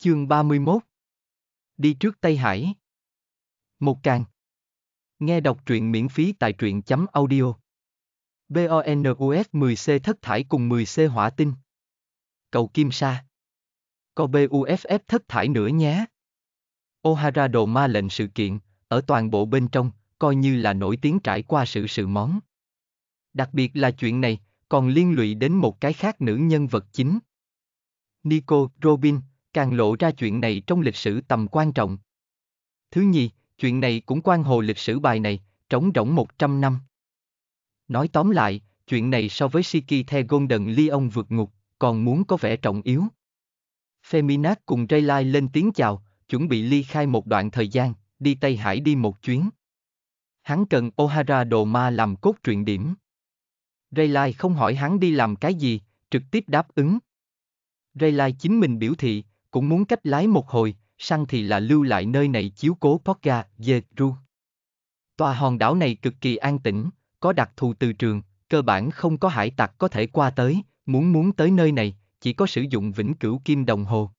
Chương 31 Đi trước Tây Hải Một càng Nghe đọc truyện miễn phí tại truyện chấm audio BONUS 10C thất thải cùng 10C hỏa tinh Cầu Kim Sa Có BUFF thất thải nữa nhé O'Hara đồ ma lệnh sự kiện, ở toàn bộ bên trong, coi như là nổi tiếng trải qua sự sự món. Đặc biệt là chuyện này, còn liên lụy đến một cái khác nữ nhân vật chính. Nico Robin, càng lộ ra chuyện này trong lịch sử tầm quan trọng. Thứ nhì, chuyện này cũng quan hồ lịch sử bài này, trống rỗng 100 năm. Nói tóm lại, chuyện này so với Siki The Golden Leon vượt ngục, còn muốn có vẻ trọng yếu. Feminat cùng Raylai lên tiếng chào, chuẩn bị ly khai một đoạn thời gian, đi Tây Hải đi một chuyến. Hắn cần O'Hara Đồ Ma làm cốt truyện điểm. Raylai không hỏi hắn đi làm cái gì, trực tiếp đáp ứng. Raylai chính mình biểu thị, cũng muốn cách lái một hồi, săn thì là lưu lại nơi này chiếu cố Pogga, Ru. Tòa hòn đảo này cực kỳ an tĩnh, có đặc thù từ trường, cơ bản không có hải tặc có thể qua tới, muốn muốn tới nơi này, chỉ có sử dụng vĩnh cửu kim đồng hồ.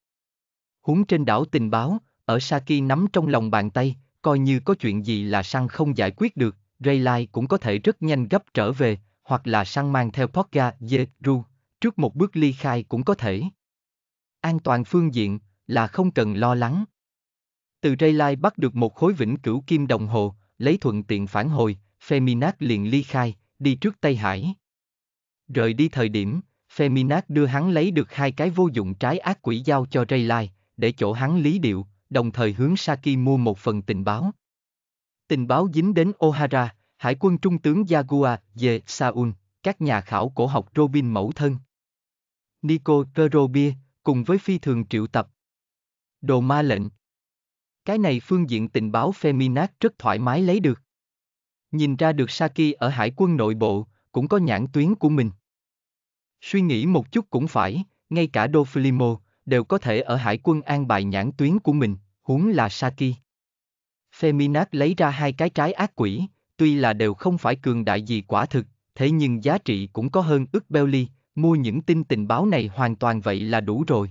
Huống trên đảo tình báo, ở Saki nắm trong lòng bàn tay, coi như có chuyện gì là săn không giải quyết được, Rayleigh cũng có thể rất nhanh gấp trở về, hoặc là săn mang theo Pogga, Ru, trước một bước ly khai cũng có thể an toàn phương diện, là không cần lo lắng. Từ Rayleigh bắt được một khối vĩnh cửu kim đồng hồ, lấy thuận tiện phản hồi, Feminat liền ly khai, đi trước Tây Hải. Rời đi thời điểm, Feminat đưa hắn lấy được hai cái vô dụng trái ác quỷ giao cho Rayleigh, để chỗ hắn lý điệu, đồng thời hướng Saki mua một phần tình báo. Tình báo dính đến O'Hara, Hải quân Trung tướng Yagua, Ye, Saun, các nhà khảo cổ học Robin mẫu thân. Nico Kerobia, cùng với phi thường triệu tập. Đồ ma lệnh. Cái này phương diện tình báo Feminat rất thoải mái lấy được. Nhìn ra được Saki ở hải quân nội bộ, cũng có nhãn tuyến của mình. Suy nghĩ một chút cũng phải, ngay cả Doflimo đều có thể ở hải quân an bài nhãn tuyến của mình, huống là Saki. Feminat lấy ra hai cái trái ác quỷ, tuy là đều không phải cường đại gì quả thực, thế nhưng giá trị cũng có hơn ức Belly, Mua những tin tình báo này hoàn toàn vậy là đủ rồi.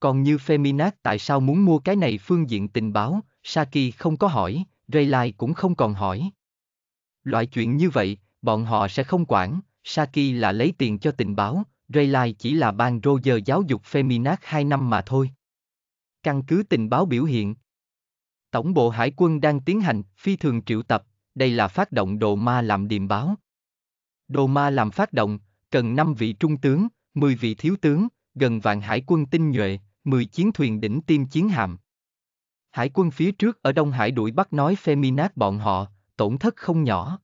Còn như Feminac tại sao muốn mua cái này phương diện tình báo, Saki không có hỏi, Rayleigh cũng không còn hỏi. Loại chuyện như vậy, bọn họ sẽ không quản, Saki là lấy tiền cho tình báo, Rayleigh chỉ là ban Roger giáo dục Feminac 2 năm mà thôi. Căn cứ tình báo biểu hiện. Tổng bộ Hải quân đang tiến hành phi thường triệu tập, đây là phát động đồ ma làm điềm báo. Đồ ma làm phát động, cần 5 vị trung tướng, 10 vị thiếu tướng, gần vạn hải quân tinh nhuệ, 10 chiến thuyền đỉnh tiêm chiến hạm. Hải quân phía trước ở Đông Hải đuổi bắt nói Feminat bọn họ, tổn thất không nhỏ.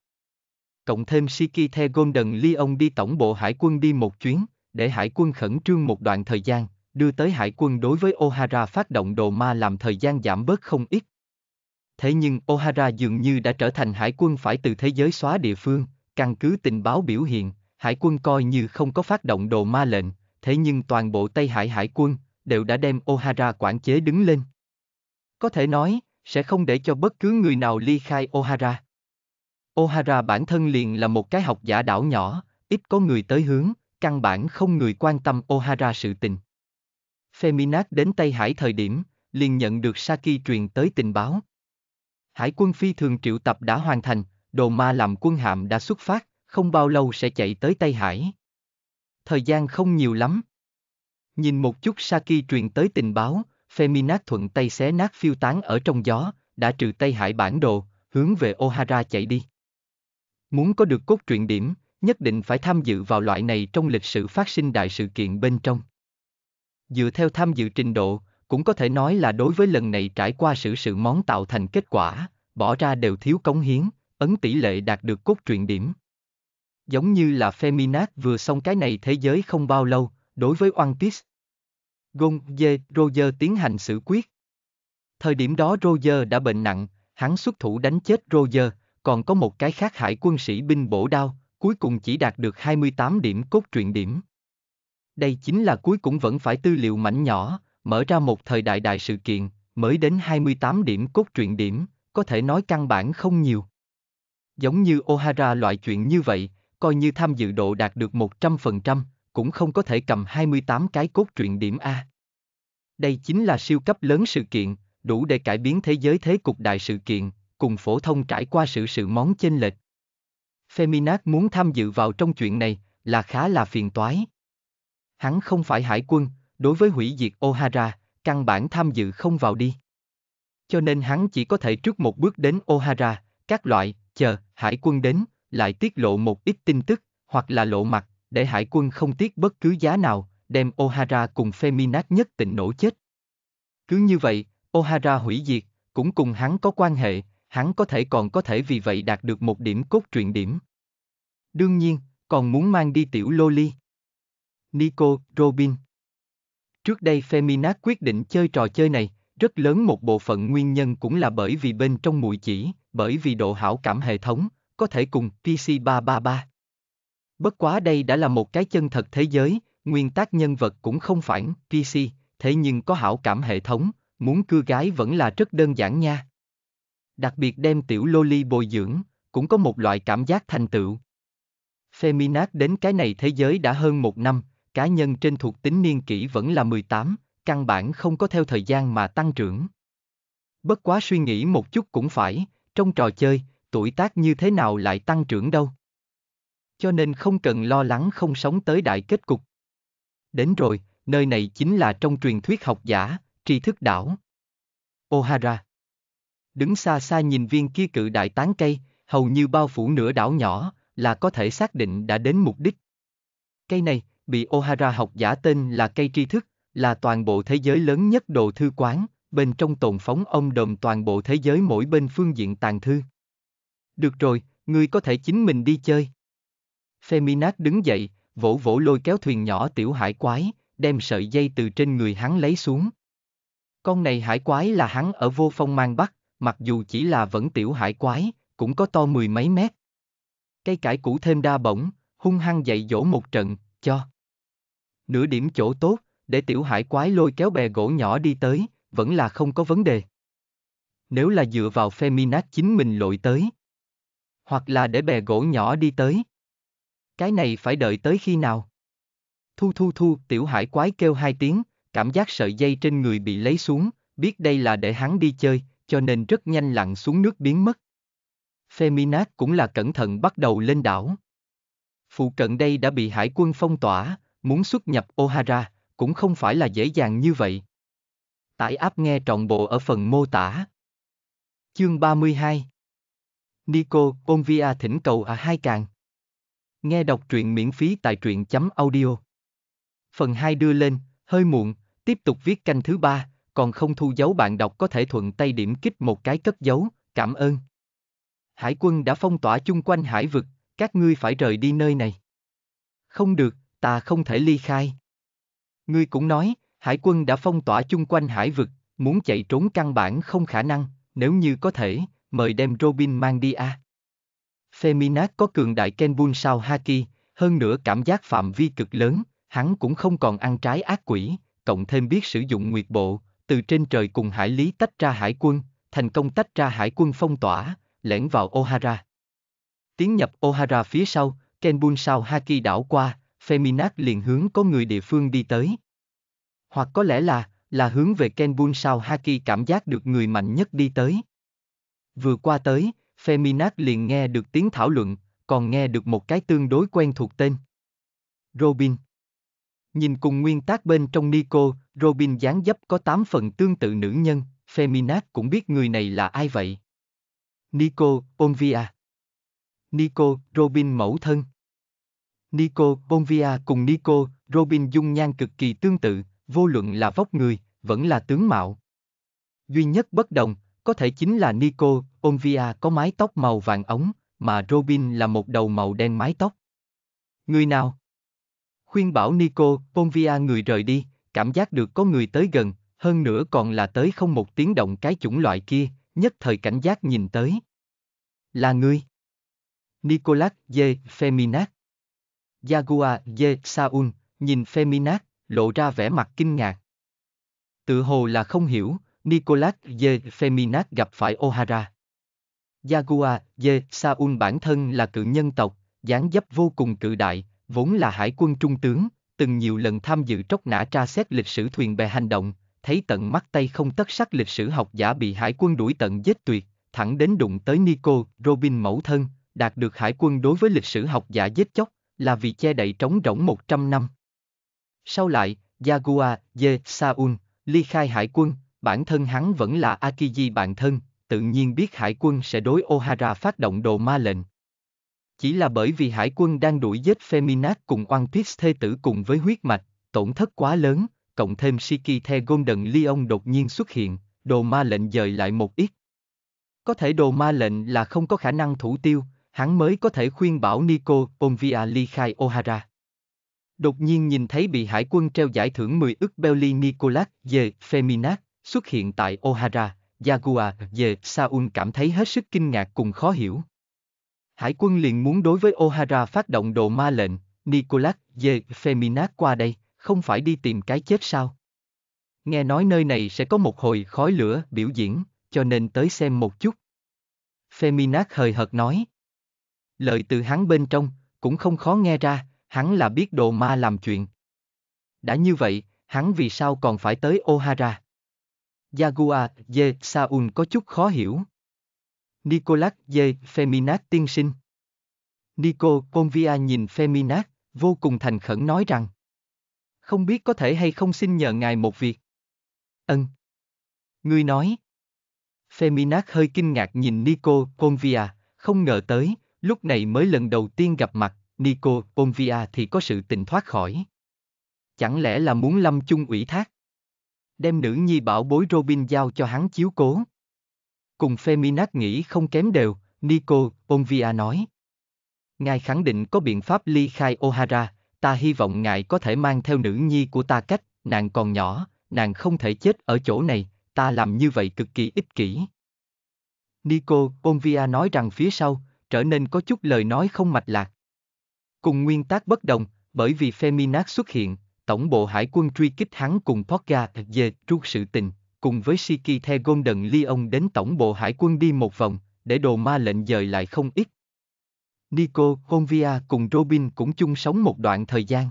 Cộng thêm Shikite Golden Leon đi tổng bộ hải quân đi một chuyến, để hải quân khẩn trương một đoạn thời gian, đưa tới hải quân đối với O'Hara phát động đồ ma làm thời gian giảm bớt không ít. Thế nhưng O'Hara dường như đã trở thành hải quân phải từ thế giới xóa địa phương, căn cứ tình báo biểu hiện, hải quân coi như không có phát động đồ ma lệnh, thế nhưng toàn bộ Tây Hải hải quân đều đã đem O'Hara quản chế đứng lên. Có thể nói, sẽ không để cho bất cứ người nào ly khai O'Hara. O'Hara bản thân liền là một cái học giả đảo nhỏ, ít có người tới hướng, căn bản không người quan tâm O'Hara sự tình. Feminat đến Tây Hải thời điểm, liền nhận được Saki truyền tới tình báo. Hải quân phi thường triệu tập đã hoàn thành, đồ ma làm quân hạm đã xuất phát, không bao lâu sẽ chạy tới Tây Hải. Thời gian không nhiều lắm. Nhìn một chút Saki truyền tới tình báo, Feminat thuận tay xé nát phiêu tán ở trong gió, đã trừ Tây Hải bản đồ, hướng về Ohara chạy đi. Muốn có được cốt truyện điểm, nhất định phải tham dự vào loại này trong lịch sử phát sinh đại sự kiện bên trong. Dựa theo tham dự trình độ, cũng có thể nói là đối với lần này trải qua sự sự món tạo thành kết quả, bỏ ra đều thiếu cống hiến, ấn tỷ lệ đạt được cốt truyện điểm giống như là Feminat vừa xong cái này thế giới không bao lâu, đối với One Piece. Gon Dê, Roger tiến hành xử quyết. Thời điểm đó Roger đã bệnh nặng, hắn xuất thủ đánh chết Roger, còn có một cái khác hải quân sĩ binh bổ đao, cuối cùng chỉ đạt được 28 điểm cốt truyện điểm. Đây chính là cuối cùng vẫn phải tư liệu mảnh nhỏ, mở ra một thời đại đại sự kiện, mới đến 28 điểm cốt truyện điểm, có thể nói căn bản không nhiều. Giống như O'Hara loại chuyện như vậy, coi như tham dự độ đạt được 100%, cũng không có thể cầm 28 cái cốt truyện điểm A. Đây chính là siêu cấp lớn sự kiện, đủ để cải biến thế giới thế cục đại sự kiện, cùng phổ thông trải qua sự sự món chênh lệch. Feminat muốn tham dự vào trong chuyện này là khá là phiền toái. Hắn không phải hải quân, đối với hủy diệt O'Hara, căn bản tham dự không vào đi. Cho nên hắn chỉ có thể trước một bước đến O'Hara, các loại, chờ, hải quân đến lại tiết lộ một ít tin tức, hoặc là lộ mặt, để hải quân không tiếc bất cứ giá nào, đem O'Hara cùng Feminat nhất định nổ chết. Cứ như vậy, O'Hara hủy diệt, cũng cùng hắn có quan hệ, hắn có thể còn có thể vì vậy đạt được một điểm cốt truyện điểm. Đương nhiên, còn muốn mang đi tiểu Loli. Nico, Robin. Trước đây Feminat quyết định chơi trò chơi này, rất lớn một bộ phận nguyên nhân cũng là bởi vì bên trong mùi chỉ, bởi vì độ hảo cảm hệ thống, có thể cùng PC333. Bất quá đây đã là một cái chân thật thế giới, nguyên tác nhân vật cũng không phải PC, thế nhưng có hảo cảm hệ thống, muốn cưa gái vẫn là rất đơn giản nha. Đặc biệt đem tiểu loli bồi dưỡng, cũng có một loại cảm giác thành tựu. Feminac đến cái này thế giới đã hơn một năm, cá nhân trên thuộc tính niên kỷ vẫn là 18, căn bản không có theo thời gian mà tăng trưởng. Bất quá suy nghĩ một chút cũng phải, trong trò chơi, tuổi tác như thế nào lại tăng trưởng đâu. Cho nên không cần lo lắng không sống tới đại kết cục. Đến rồi, nơi này chính là trong truyền thuyết học giả, tri thức đảo. O'Hara Đứng xa xa nhìn viên kia cự đại tán cây, hầu như bao phủ nửa đảo nhỏ, là có thể xác định đã đến mục đích. Cây này, bị O'Hara học giả tên là cây tri thức, là toàn bộ thế giới lớn nhất đồ thư quán, bên trong tồn phóng ông đồm toàn bộ thế giới mỗi bên phương diện tàn thư. Được rồi, ngươi có thể chính mình đi chơi. Feminat đứng dậy, vỗ vỗ lôi kéo thuyền nhỏ tiểu hải quái, đem sợi dây từ trên người hắn lấy xuống. Con này hải quái là hắn ở vô phong mang bắt, mặc dù chỉ là vẫn tiểu hải quái, cũng có to mười mấy mét. Cây cải cũ thêm đa bổng, hung hăng dạy dỗ một trận, cho. Nửa điểm chỗ tốt, để tiểu hải quái lôi kéo bè gỗ nhỏ đi tới, vẫn là không có vấn đề. Nếu là dựa vào Feminat chính mình lội tới, hoặc là để bè gỗ nhỏ đi tới. Cái này phải đợi tới khi nào? Thu thu thu, tiểu hải quái kêu hai tiếng, cảm giác sợi dây trên người bị lấy xuống, biết đây là để hắn đi chơi, cho nên rất nhanh lặn xuống nước biến mất. Feminat cũng là cẩn thận bắt đầu lên đảo. Phụ cận đây đã bị hải quân phong tỏa, muốn xuất nhập O'Hara cũng không phải là dễ dàng như vậy. Tải áp nghe trọn bộ ở phần mô tả. Chương 32 Nico Bonvia thỉnh cầu à hai càng. Nghe đọc truyện miễn phí tại truyện chấm audio. Phần 2 đưa lên, hơi muộn, tiếp tục viết canh thứ ba, còn không thu dấu bạn đọc có thể thuận tay điểm kích một cái cất dấu, cảm ơn. Hải quân đã phong tỏa chung quanh hải vực, các ngươi phải rời đi nơi này. Không được, ta không thể ly khai. Ngươi cũng nói, hải quân đã phong tỏa chung quanh hải vực, muốn chạy trốn căn bản không khả năng, nếu như có thể, mời đem Robin mang đi a. À. Feminat có cường đại Kenbun sao Haki, hơn nữa cảm giác phạm vi cực lớn, hắn cũng không còn ăn trái ác quỷ, cộng thêm biết sử dụng nguyệt bộ, từ trên trời cùng hải lý tách ra hải quân, thành công tách ra hải quân phong tỏa, lẻn vào Ohara. Tiến nhập Ohara phía sau, Kenbun sao Haki đảo qua, Feminat liền hướng có người địa phương đi tới. Hoặc có lẽ là, là hướng về Kenbun sao Haki cảm giác được người mạnh nhất đi tới. Vừa qua tới, Feminat liền nghe được tiếng thảo luận, còn nghe được một cái tương đối quen thuộc tên. Robin. Nhìn cùng nguyên tác bên trong Nico, Robin dáng dấp có 8 phần tương tự nữ nhân, Feminat cũng biết người này là ai vậy. Nico, Onvia. Nico, Robin mẫu thân. Nico, Bonvia cùng Nico, Robin dung nhan cực kỳ tương tự, vô luận là vóc người, vẫn là tướng mạo. Duy nhất bất đồng, có thể chính là Nico Onvia có mái tóc màu vàng ống, mà Robin là một đầu màu đen mái tóc. Người nào? Khuyên bảo Nico Onvia người rời đi, cảm giác được có người tới gần, hơn nữa còn là tới không một tiếng động cái chủng loại kia, nhất thời cảnh giác nhìn tới. Là ngươi. Nicolas J. Feminat. Jaguar J. Saun, nhìn Feminat, lộ ra vẻ mặt kinh ngạc. Tự hồ là không hiểu, Nicolas J. Feminat gặp phải O'Hara. Jaguar J. Saun bản thân là cự nhân tộc, dáng dấp vô cùng cự đại, vốn là hải quân trung tướng, từng nhiều lần tham dự tróc nã tra xét lịch sử thuyền bè hành động, thấy tận mắt tay không tất sắc lịch sử học giả bị hải quân đuổi tận giết tuyệt, thẳng đến đụng tới Nico, Robin mẫu thân, đạt được hải quân đối với lịch sử học giả giết chóc, là vì che đậy trống rỗng 100 năm. Sau lại, Jaguar, J. Saun ly khai hải quân, bản thân hắn vẫn là Akiji bạn thân, tự nhiên biết hải quân sẽ đối Ohara phát động đồ ma lệnh. Chỉ là bởi vì hải quân đang đuổi giết Feminat cùng One Piece thê tử cùng với huyết mạch, tổn thất quá lớn, cộng thêm Shiki The Golden Leon đột nhiên xuất hiện, đồ ma lệnh dời lại một ít. Có thể đồ ma lệnh là không có khả năng thủ tiêu, hắn mới có thể khuyên bảo Nico Ponvia ly khai Ohara. Đột nhiên nhìn thấy bị hải quân treo giải thưởng 10 ức Belly Nicolas về Feminat, Xuất hiện tại O'Hara, Jaguar về Saun cảm thấy hết sức kinh ngạc cùng khó hiểu. Hải quân liền muốn đối với O'Hara phát động độ ma lệnh, Nicolas về Feminat qua đây, không phải đi tìm cái chết sao? Nghe nói nơi này sẽ có một hồi khói lửa biểu diễn, cho nên tới xem một chút. Feminat hời hợt nói. Lời từ hắn bên trong, cũng không khó nghe ra, hắn là biết đồ ma làm chuyện. Đã như vậy, hắn vì sao còn phải tới O'Hara? Jaguar D. Saun có chút khó hiểu. Nicolas D. Feminat tiên sinh. Nico Convia nhìn Feminat, vô cùng thành khẩn nói rằng. Không biết có thể hay không xin nhờ ngài một việc. Ân. Ngươi nói. Feminat hơi kinh ngạc nhìn Nico Convia, không ngờ tới, lúc này mới lần đầu tiên gặp mặt, Nico Convia thì có sự tình thoát khỏi. Chẳng lẽ là muốn lâm chung ủy thác? đem nữ nhi bảo bối Robin giao cho hắn chiếu cố. Cùng Feminat nghĩ không kém đều, Nico, Bonvia nói. Ngài khẳng định có biện pháp ly khai O'Hara, ta hy vọng ngài có thể mang theo nữ nhi của ta cách, nàng còn nhỏ, nàng không thể chết ở chỗ này, ta làm như vậy cực kỳ ích kỷ. Nico, Bonvia nói rằng phía sau, trở nên có chút lời nói không mạch lạc. Cùng nguyên tắc bất đồng, bởi vì Feminat xuất hiện, tổng bộ hải quân truy kích hắn cùng Pogga về trút sự tình, cùng với Siki The Golden Leon đến tổng bộ hải quân đi một vòng, để đồ ma lệnh dời lại không ít. Nico, Onvia cùng Robin cũng chung sống một đoạn thời gian.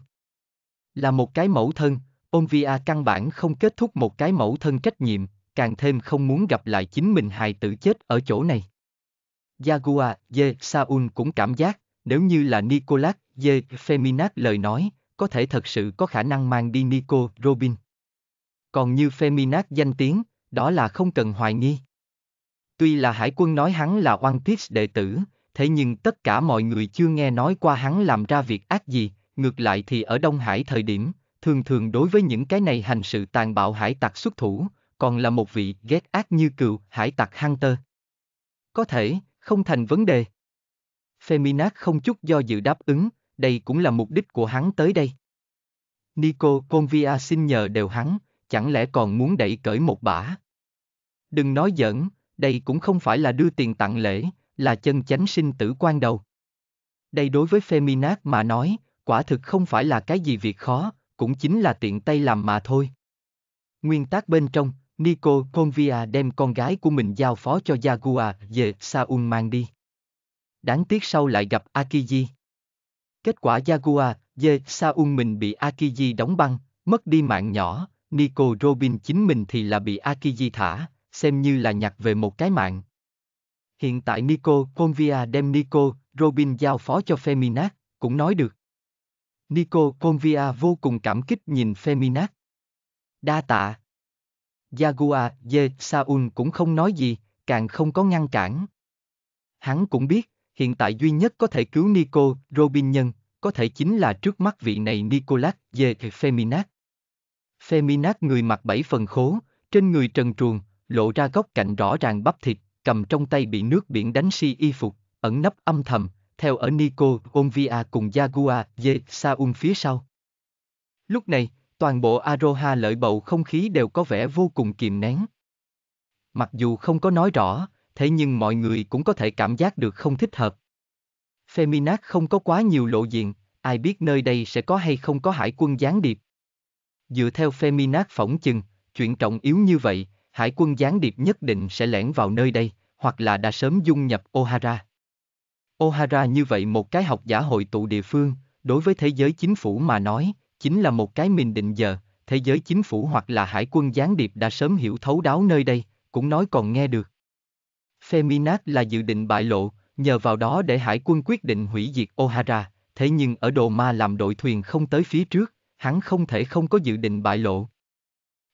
Là một cái mẫu thân, Onvia căn bản không kết thúc một cái mẫu thân trách nhiệm, càng thêm không muốn gặp lại chính mình hài tử chết ở chỗ này. Jaguar, Ye, Saul cũng cảm giác, nếu như là Nicolas, Ye, Feminat lời nói, có thể thật sự có khả năng mang đi Nico Robin. Còn như Feminac danh tiếng, đó là không cần hoài nghi. Tuy là hải quân nói hắn là One Piece đệ tử, thế nhưng tất cả mọi người chưa nghe nói qua hắn làm ra việc ác gì, ngược lại thì ở Đông Hải thời điểm, thường thường đối với những cái này hành sự tàn bạo hải tặc xuất thủ, còn là một vị ghét ác như Cựu hải tặc Hunter. Có thể, không thành vấn đề. Feminac không chút do dự đáp ứng, đây cũng là mục đích của hắn tới đây. Nico Convia xin nhờ đều hắn, chẳng lẽ còn muốn đẩy cởi một bả. Đừng nói giỡn, đây cũng không phải là đưa tiền tặng lễ, là chân chánh sinh tử quan đầu. Đây đối với Feminat mà nói, quả thực không phải là cái gì việc khó, cũng chính là tiện tay làm mà thôi. Nguyên tắc bên trong, Nico Convia đem con gái của mình giao phó cho Jaguar về Saun mang đi. Đáng tiếc sau lại gặp Akiji. Kết quả Jaguar, Ye Saung mình bị Akiji đóng băng, mất đi mạng nhỏ, Nico Robin chính mình thì là bị Akiji thả, xem như là nhặt về một cái mạng. Hiện tại Nico Convia đem Nico Robin giao phó cho Feminat, cũng nói được. Nico Convia vô cùng cảm kích nhìn Feminat. Đa tạ. Jaguar, Ye Saun cũng không nói gì, càng không có ngăn cản. Hắn cũng biết, hiện tại duy nhất có thể cứu Nico, Robin nhân, có thể chính là trước mắt vị này Nicolas về Feminat. Feminat người mặc bảy phần khố, trên người trần truồng, lộ ra góc cạnh rõ ràng bắp thịt, cầm trong tay bị nước biển đánh si y phục, ẩn nấp âm thầm, theo ở Nico, Onvia cùng Jaguar, về Saun phía sau. Lúc này, toàn bộ Aroha lợi bầu không khí đều có vẻ vô cùng kiềm nén. Mặc dù không có nói rõ, thế nhưng mọi người cũng có thể cảm giác được không thích hợp. Feminac không có quá nhiều lộ diện, ai biết nơi đây sẽ có hay không có hải quân gián điệp. Dựa theo Feminac phỏng chừng, chuyện trọng yếu như vậy, hải quân gián điệp nhất định sẽ lẻn vào nơi đây, hoặc là đã sớm dung nhập O'Hara. O'Hara như vậy một cái học giả hội tụ địa phương, đối với thế giới chính phủ mà nói, chính là một cái mình định giờ, thế giới chính phủ hoặc là hải quân gián điệp đã sớm hiểu thấu đáo nơi đây, cũng nói còn nghe được. Feminat là dự định bại lộ, nhờ vào đó để hải quân quyết định hủy diệt O'Hara, thế nhưng ở Đồ Ma làm đội thuyền không tới phía trước, hắn không thể không có dự định bại lộ.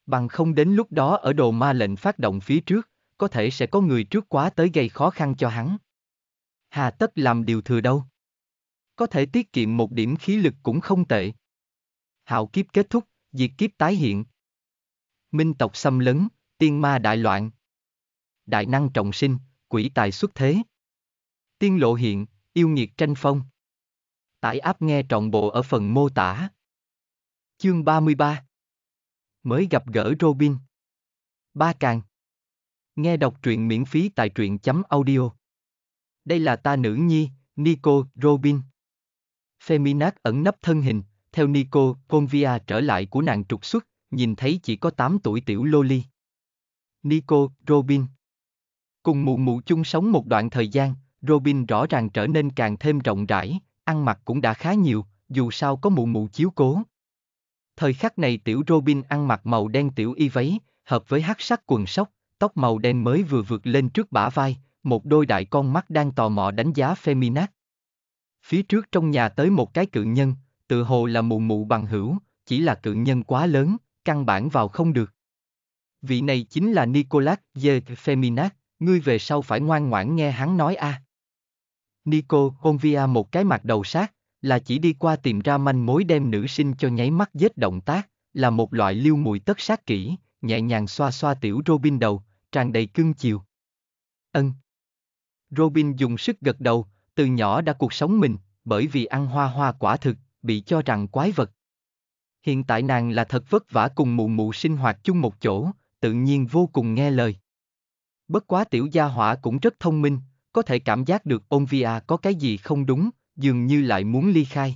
Bằng không đến lúc đó ở Đồ Ma lệnh phát động phía trước, có thể sẽ có người trước quá tới gây khó khăn cho hắn. Hà tất làm điều thừa đâu. Có thể tiết kiệm một điểm khí lực cũng không tệ. Hạo kiếp kết thúc, diệt kiếp tái hiện. Minh tộc xâm lấn, tiên ma đại loạn. Đại năng trọng sinh, quỷ tài xuất thế. Tiên lộ hiện, yêu nghiệt tranh phong. Tải áp nghe trọn bộ ở phần mô tả. Chương 33 Mới gặp gỡ Robin Ba càng Nghe đọc truyện miễn phí tại truyện chấm audio Đây là ta nữ nhi, Nico, Robin Feminac ẩn nấp thân hình, theo Nico, Convia trở lại của nàng trục xuất, nhìn thấy chỉ có 8 tuổi tiểu Loli. Nico, Robin Cùng mù mụ chung sống một đoạn thời gian, Robin rõ ràng trở nên càng thêm rộng rãi, ăn mặc cũng đã khá nhiều, dù sao có mù mụ chiếu cố. Thời khắc này tiểu Robin ăn mặc màu đen tiểu y váy, hợp với hắc sắc quần sóc, tóc màu đen mới vừa vượt lên trước bả vai, một đôi đại con mắt đang tò mò đánh giá Feminat. Phía trước trong nhà tới một cái cự nhân, tự hồ là mù mụ bằng hữu, chỉ là cự nhân quá lớn, căn bản vào không được. Vị này chính là Nicolas J. Feminat, ngươi về sau phải ngoan ngoãn nghe hắn nói a. À. Nico Convia một cái mặt đầu sát, là chỉ đi qua tìm ra manh mối đem nữ sinh cho nháy mắt giết động tác, là một loại lưu mùi tất sát kỹ, nhẹ nhàng xoa xoa tiểu Robin đầu, tràn đầy cưng chiều. Ân. Robin dùng sức gật đầu, từ nhỏ đã cuộc sống mình, bởi vì ăn hoa hoa quả thực, bị cho rằng quái vật. Hiện tại nàng là thật vất vả cùng mụ mụ sinh hoạt chung một chỗ, tự nhiên vô cùng nghe lời. Bất quá tiểu gia hỏa cũng rất thông minh, có thể cảm giác được ôn via có cái gì không đúng, dường như lại muốn ly khai.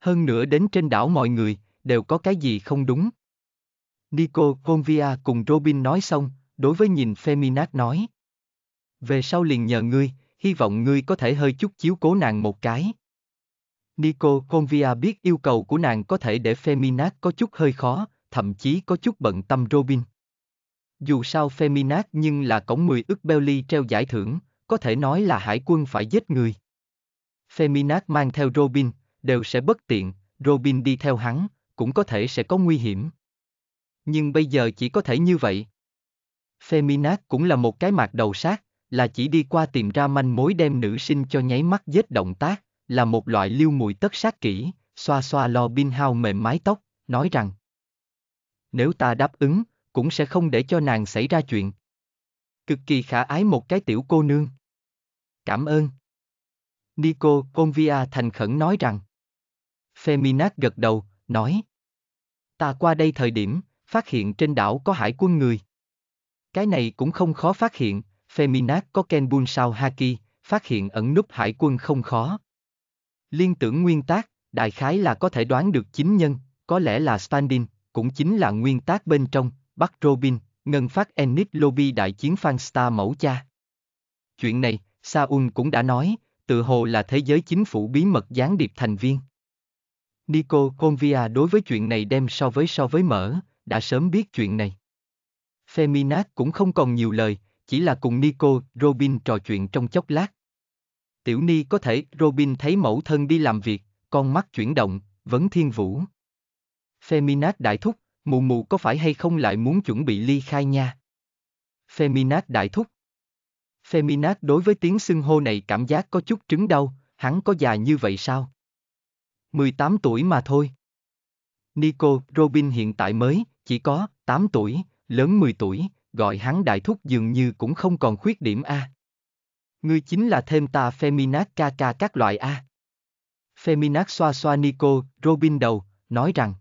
Hơn nữa đến trên đảo mọi người, đều có cái gì không đúng. Nico Convia cùng Robin nói xong, đối với nhìn Feminat nói. Về sau liền nhờ ngươi, hy vọng ngươi có thể hơi chút chiếu cố nàng một cái. Nico Convia biết yêu cầu của nàng có thể để Feminat có chút hơi khó, thậm chí có chút bận tâm Robin. Dù sao Feminat nhưng là cổng 10 ức Belly treo giải thưởng, có thể nói là hải quân phải giết người. Feminat mang theo Robin, đều sẽ bất tiện, Robin đi theo hắn, cũng có thể sẽ có nguy hiểm. Nhưng bây giờ chỉ có thể như vậy. Feminat cũng là một cái mạc đầu sát, là chỉ đi qua tìm ra manh mối đem nữ sinh cho nháy mắt giết động tác, là một loại lưu mùi tất sát kỹ, xoa xoa lo bin hao mềm mái tóc, nói rằng Nếu ta đáp ứng, cũng sẽ không để cho nàng xảy ra chuyện. Cực kỳ khả ái một cái tiểu cô nương. Cảm ơn. Nico Convia thành khẩn nói rằng. Feminat gật đầu, nói. Ta qua đây thời điểm, phát hiện trên đảo có hải quân người. Cái này cũng không khó phát hiện, Feminat có Kenbun sao Haki, phát hiện ẩn núp hải quân không khó. Liên tưởng nguyên tác, đại khái là có thể đoán được chính nhân, có lẽ là Spandin, cũng chính là nguyên tác bên trong, Bắc Robin, ngân phát Enid Lobby đại chiến fan Star mẫu cha. Chuyện này, Saun cũng đã nói, tự hồ là thế giới chính phủ bí mật gián điệp thành viên. Nico Convia đối với chuyện này đem so với so với mở, đã sớm biết chuyện này. Feminat cũng không còn nhiều lời, chỉ là cùng Nico, Robin trò chuyện trong chốc lát. Tiểu Ni có thể, Robin thấy mẫu thân đi làm việc, con mắt chuyển động, vấn thiên vũ. Feminat đại thúc, Mụ mù có phải hay không lại muốn chuẩn bị ly khai nha? Feminat đại thúc. Feminat đối với tiếng xưng hô này cảm giác có chút trứng đau, hắn có già như vậy sao? 18 tuổi mà thôi. Nico Robin hiện tại mới, chỉ có 8 tuổi, lớn 10 tuổi, gọi hắn đại thúc dường như cũng không còn khuyết điểm A. Ngươi chính là thêm ta Feminat ca ca các loại A. Feminat xoa xoa Nico Robin đầu, nói rằng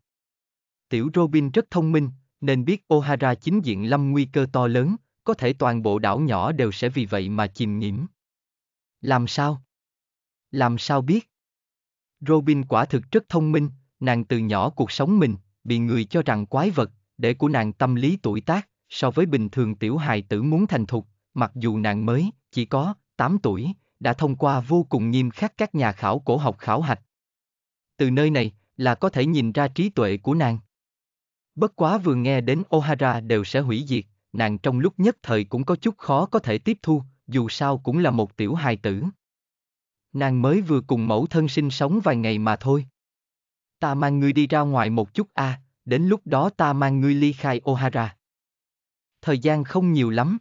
tiểu Robin rất thông minh, nên biết O'Hara chính diện lâm nguy cơ to lớn, có thể toàn bộ đảo nhỏ đều sẽ vì vậy mà chìm nhiễm. Làm sao? Làm sao biết? Robin quả thực rất thông minh, nàng từ nhỏ cuộc sống mình, bị người cho rằng quái vật, để của nàng tâm lý tuổi tác, so với bình thường tiểu hài tử muốn thành thục, mặc dù nàng mới, chỉ có, 8 tuổi, đã thông qua vô cùng nghiêm khắc các nhà khảo cổ học khảo hạch. Từ nơi này, là có thể nhìn ra trí tuệ của nàng. Bất quá vừa nghe đến O'Hara đều sẽ hủy diệt, nàng trong lúc nhất thời cũng có chút khó có thể tiếp thu, dù sao cũng là một tiểu hài tử. Nàng mới vừa cùng mẫu thân sinh sống vài ngày mà thôi. Ta mang ngươi đi ra ngoài một chút a, à, đến lúc đó ta mang ngươi ly khai O'Hara. Thời gian không nhiều lắm.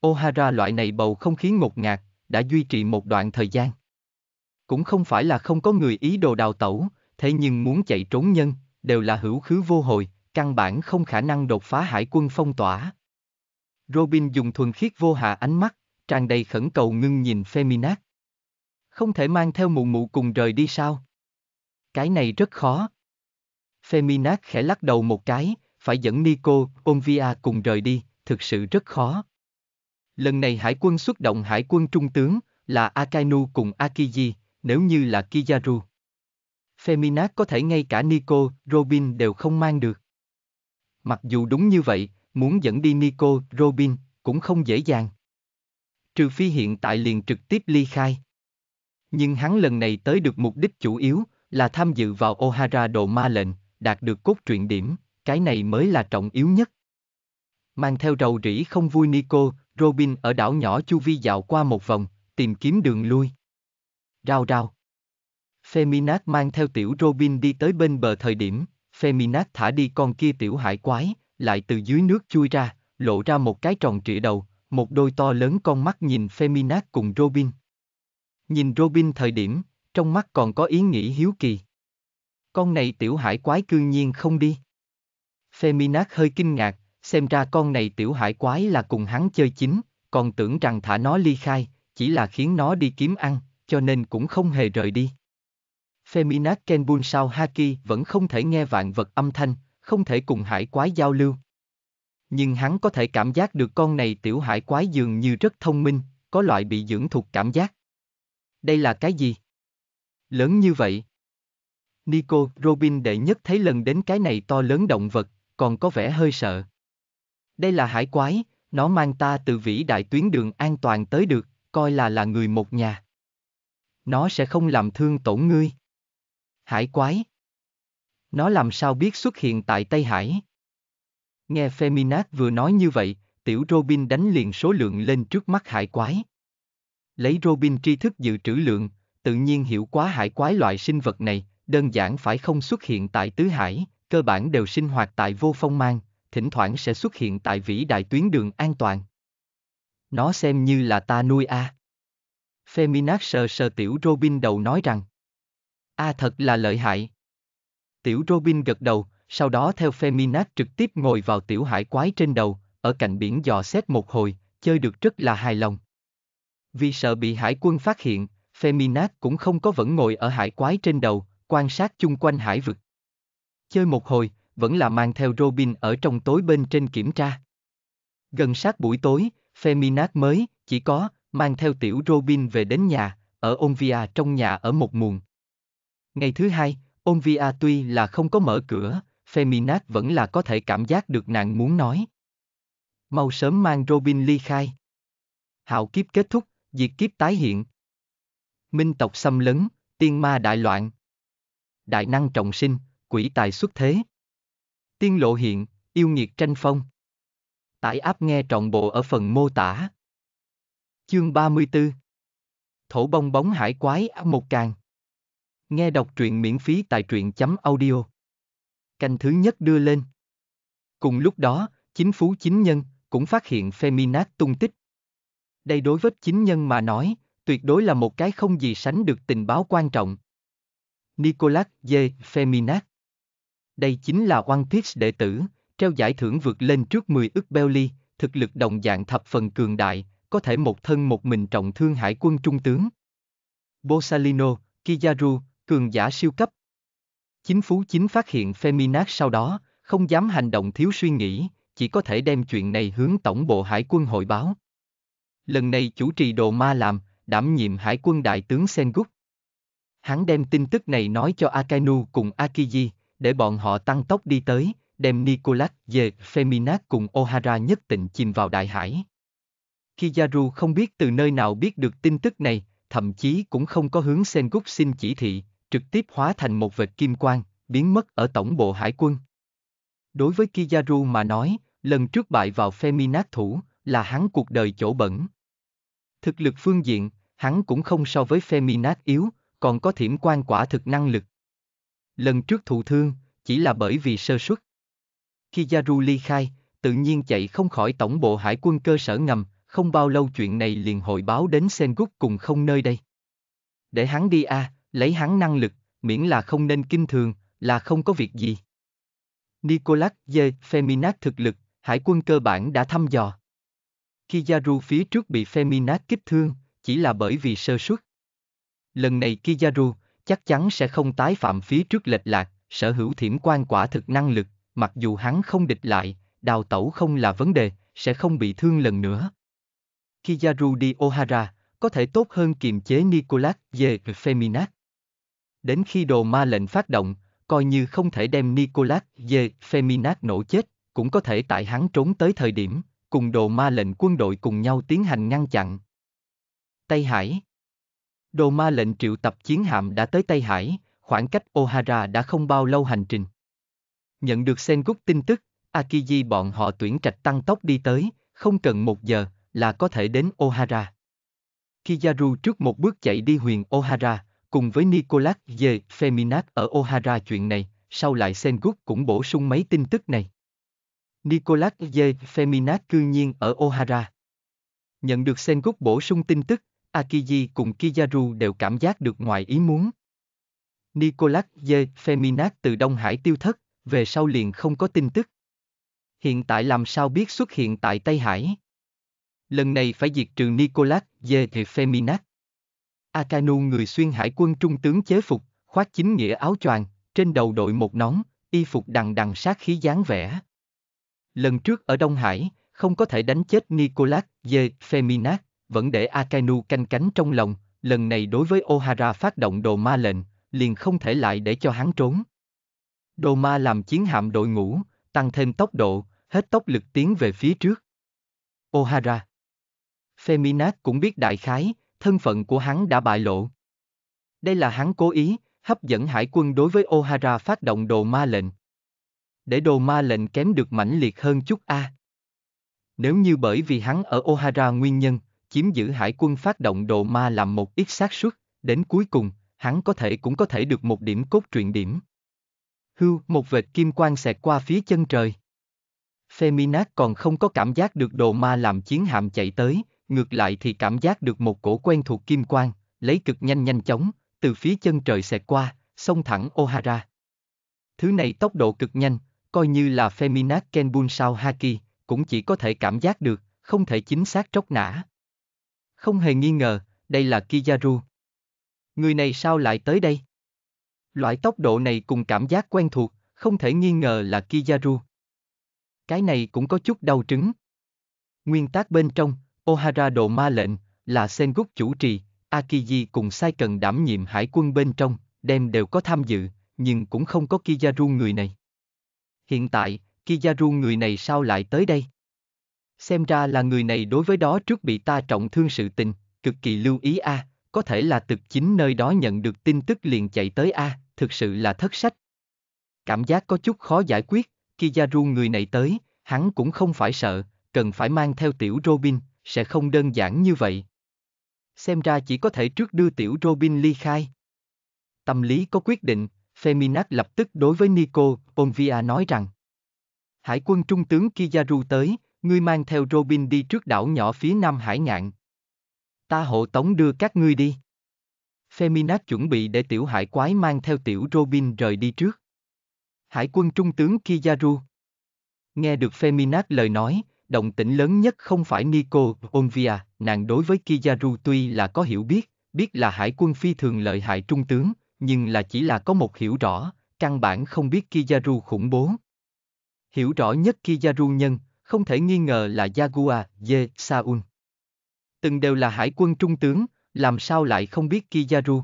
O'Hara loại này bầu không khí ngột ngạt, đã duy trì một đoạn thời gian. Cũng không phải là không có người ý đồ đào tẩu, thế nhưng muốn chạy trốn nhân, đều là hữu khứ vô hồi, căn bản không khả năng đột phá hải quân phong tỏa. Robin dùng thuần khiết vô hạ ánh mắt, tràn đầy khẩn cầu ngưng nhìn Feminat. Không thể mang theo mụ mụ cùng rời đi sao? Cái này rất khó. Feminat khẽ lắc đầu một cái, phải dẫn Nico, Onvia cùng rời đi, thực sự rất khó. Lần này hải quân xuất động hải quân trung tướng, là Akainu cùng Akiji, nếu như là Kizaru. Feminat có thể ngay cả Nico, Robin đều không mang được. Mặc dù đúng như vậy, muốn dẫn đi Nico, Robin, cũng không dễ dàng. Trừ phi hiện tại liền trực tiếp ly khai. Nhưng hắn lần này tới được mục đích chủ yếu là tham dự vào O'Hara độ ma lệnh, đạt được cốt truyện điểm, cái này mới là trọng yếu nhất. Mang theo rầu rĩ không vui Nico, Robin ở đảo nhỏ Chu Vi dạo qua một vòng, tìm kiếm đường lui. Rao rao. Feminat mang theo tiểu Robin đi tới bên bờ thời điểm, Feminat thả đi con kia tiểu hải quái, lại từ dưới nước chui ra, lộ ra một cái tròn trịa đầu, một đôi to lớn con mắt nhìn Feminat cùng Robin. Nhìn Robin thời điểm, trong mắt còn có ý nghĩ hiếu kỳ. Con này tiểu hải quái cương nhiên không đi. Feminat hơi kinh ngạc, xem ra con này tiểu hải quái là cùng hắn chơi chính, còn tưởng rằng thả nó ly khai, chỉ là khiến nó đi kiếm ăn, cho nên cũng không hề rời đi. Feminat Kenbun Sao Haki vẫn không thể nghe vạn vật âm thanh, không thể cùng hải quái giao lưu. Nhưng hắn có thể cảm giác được con này tiểu hải quái dường như rất thông minh, có loại bị dưỡng thuộc cảm giác. Đây là cái gì? Lớn như vậy. Nico Robin đệ nhất thấy lần đến cái này to lớn động vật, còn có vẻ hơi sợ. Đây là hải quái, nó mang ta từ vĩ đại tuyến đường an toàn tới được, coi là là người một nhà. Nó sẽ không làm thương tổn ngươi. Hải quái. Nó làm sao biết xuất hiện tại Tây Hải? Nghe Feminat vừa nói như vậy, tiểu Robin đánh liền số lượng lên trước mắt hải quái. Lấy Robin tri thức dự trữ lượng, tự nhiên hiểu quá hải quái loại sinh vật này, đơn giản phải không xuất hiện tại tứ hải, cơ bản đều sinh hoạt tại vô phong mang, thỉnh thoảng sẽ xuất hiện tại vĩ đại tuyến đường an toàn. Nó xem như là ta nuôi a. À. Feminat sờ sờ tiểu Robin đầu nói rằng a à, thật là lợi hại. Tiểu Robin gật đầu, sau đó theo Feminat trực tiếp ngồi vào tiểu hải quái trên đầu, ở cạnh biển dò xét một hồi, chơi được rất là hài lòng. Vì sợ bị hải quân phát hiện, Feminat cũng không có vẫn ngồi ở hải quái trên đầu, quan sát chung quanh hải vực. Chơi một hồi, vẫn là mang theo Robin ở trong tối bên trên kiểm tra. Gần sát buổi tối, Feminat mới, chỉ có, mang theo tiểu Robin về đến nhà, ở Onvia trong nhà ở một muộn. Ngày thứ hai, Onvia tuy là không có mở cửa, Feminat vẫn là có thể cảm giác được nàng muốn nói. Mau sớm mang Robin ly khai. Hạo kiếp kết thúc, diệt kiếp tái hiện. Minh tộc xâm lấn, tiên ma đại loạn. Đại năng trọng sinh, quỷ tài xuất thế. Tiên lộ hiện, yêu nghiệt tranh phong. Tải áp nghe trọn bộ ở phần mô tả. Chương 34 Thổ bông bóng hải quái một càng Nghe đọc truyện miễn phí tại truyện chấm audio. Canh thứ nhất đưa lên. Cùng lúc đó, chính phú chính nhân cũng phát hiện Feminat tung tích. Đây đối với chính nhân mà nói, tuyệt đối là một cái không gì sánh được tình báo quan trọng. Nicolas D. Feminat Đây chính là One Piece đệ tử, treo giải thưởng vượt lên trước 10 ức Belly, thực lực đồng dạng thập phần cường đại, có thể một thân một mình trọng thương hải quân trung tướng. Bosalino, Kiyaru, Cường giả siêu cấp. Chính Phú Chính phát hiện Feminac sau đó, không dám hành động thiếu suy nghĩ, chỉ có thể đem chuyện này hướng tổng bộ hải quân hội báo. Lần này chủ trì đồ ma làm, đảm nhiệm hải quân đại tướng Sengut. Hắn đem tin tức này nói cho Akainu cùng Akiji, để bọn họ tăng tốc đi tới, đem Nicolas về Feminac cùng O'Hara nhất tịnh chìm vào đại hải. Kizaru không biết từ nơi nào biết được tin tức này, thậm chí cũng không có hướng Sengut xin chỉ thị, trực tiếp hóa thành một vệt kim quang, biến mất ở tổng bộ hải quân. Đối với Kizaru mà nói, lần trước bại vào Feminat thủ, là hắn cuộc đời chỗ bẩn. Thực lực phương diện, hắn cũng không so với Feminat yếu, còn có thiểm quan quả thực năng lực. Lần trước thụ thương, chỉ là bởi vì sơ suất. Kizaru ly khai, tự nhiên chạy không khỏi tổng bộ hải quân cơ sở ngầm, không bao lâu chuyện này liền hội báo đến Sengut cùng không nơi đây. Để hắn đi a, à, lấy hắn năng lực, miễn là không nên kinh thường, là không có việc gì. Nicolas D. Feminat thực lực, hải quân cơ bản đã thăm dò. Khi Kizaru phía trước bị Feminat kích thương, chỉ là bởi vì sơ suất. Lần này Kizaru chắc chắn sẽ không tái phạm phía trước lệch lạc, sở hữu thiểm quan quả thực năng lực, mặc dù hắn không địch lại, đào tẩu không là vấn đề, sẽ không bị thương lần nữa. Kizaru đi Ohara, có thể tốt hơn kiềm chế Nicolas D. Feminat đến khi đồ ma lệnh phát động, coi như không thể đem Nicolas về Feminat nổ chết, cũng có thể tại hắn trốn tới thời điểm, cùng đồ ma lệnh quân đội cùng nhau tiến hành ngăn chặn. Tây Hải Đồ ma lệnh triệu tập chiến hạm đã tới Tây Hải, khoảng cách O'Hara đã không bao lâu hành trình. Nhận được Sengoku tin tức, Akiji bọn họ tuyển trạch tăng tốc đi tới, không cần một giờ là có thể đến O'Hara. Kizaru trước một bước chạy đi huyền O'Hara, Cùng với Nicolas J. Feminat ở O'Hara chuyện này, sau lại Sengut cũng bổ sung mấy tin tức này. Nicolas J. Feminat cư nhiên ở O'Hara. Nhận được Sengut bổ sung tin tức, Akiji cùng Kizaru đều cảm giác được ngoài ý muốn. Nicolas J. Feminat từ Đông Hải tiêu thất, về sau liền không có tin tức. Hiện tại làm sao biết xuất hiện tại Tây Hải? Lần này phải diệt trừ Nicolas J. Feminat. Akanu người xuyên hải quân trung tướng chế phục, khoác chính nghĩa áo choàng, trên đầu đội một nón, y phục đằng đằng sát khí dáng vẻ. Lần trước ở Đông Hải, không có thể đánh chết Nicolas J. Feminat, vẫn để Akainu canh cánh trong lòng, lần này đối với O'Hara phát động đồ ma lệnh, liền không thể lại để cho hắn trốn. Đồ ma làm chiến hạm đội ngũ, tăng thêm tốc độ, hết tốc lực tiến về phía trước. O'Hara Feminat cũng biết đại khái, thân phận của hắn đã bại lộ. Đây là hắn cố ý, hấp dẫn hải quân đối với O'Hara phát động đồ ma lệnh. Để đồ ma lệnh kém được mãnh liệt hơn chút a. À. Nếu như bởi vì hắn ở O'Hara nguyên nhân, chiếm giữ hải quân phát động đồ ma làm một ít xác suất, đến cuối cùng, hắn có thể cũng có thể được một điểm cốt truyện điểm. Hưu, một vệt kim quang xẹt qua phía chân trời. Feminat còn không có cảm giác được đồ ma làm chiến hạm chạy tới, ngược lại thì cảm giác được một cổ quen thuộc kim quang, lấy cực nhanh nhanh chóng, từ phía chân trời xẹt qua, xông thẳng O'Hara. Thứ này tốc độ cực nhanh, coi như là Feminat Kenbun sao Haki, cũng chỉ có thể cảm giác được, không thể chính xác tróc nã. Không hề nghi ngờ, đây là Kizaru. Người này sao lại tới đây? Loại tốc độ này cùng cảm giác quen thuộc, không thể nghi ngờ là Kizaru. Cái này cũng có chút đau trứng. Nguyên tác bên trong, Ohara đồ ma lệnh, là Sengoku chủ trì, Akiji cùng Sai Cần đảm nhiệm hải quân bên trong, đem đều có tham dự, nhưng cũng không có Kizaru người này. Hiện tại, Kizaru người này sao lại tới đây? Xem ra là người này đối với đó trước bị ta trọng thương sự tình, cực kỳ lưu ý a, à, có thể là từ chính nơi đó nhận được tin tức liền chạy tới a, à, thực sự là thất sách. Cảm giác có chút khó giải quyết, Kizaru người này tới, hắn cũng không phải sợ, cần phải mang theo tiểu Robin, sẽ không đơn giản như vậy. Xem ra chỉ có thể trước đưa tiểu Robin ly khai. Tâm lý có quyết định, Feminat lập tức đối với Nico Bonvia nói rằng Hải quân trung tướng Kizaru tới, ngươi mang theo Robin đi trước đảo nhỏ phía nam hải ngạn. Ta hộ tống đưa các ngươi đi. Feminat chuẩn bị để tiểu hải quái mang theo tiểu Robin rời đi trước. Hải quân trung tướng Kizaru Nghe được Feminat lời nói, động tĩnh lớn nhất không phải Nico Olvia, nàng đối với Kizaru tuy là có hiểu biết, biết là hải quân phi thường lợi hại trung tướng, nhưng là chỉ là có một hiểu rõ, căn bản không biết Kizaru khủng bố. Hiểu rõ nhất Kizaru nhân, không thể nghi ngờ là Yagua Ye Saun. Từng đều là hải quân trung tướng, làm sao lại không biết Kizaru?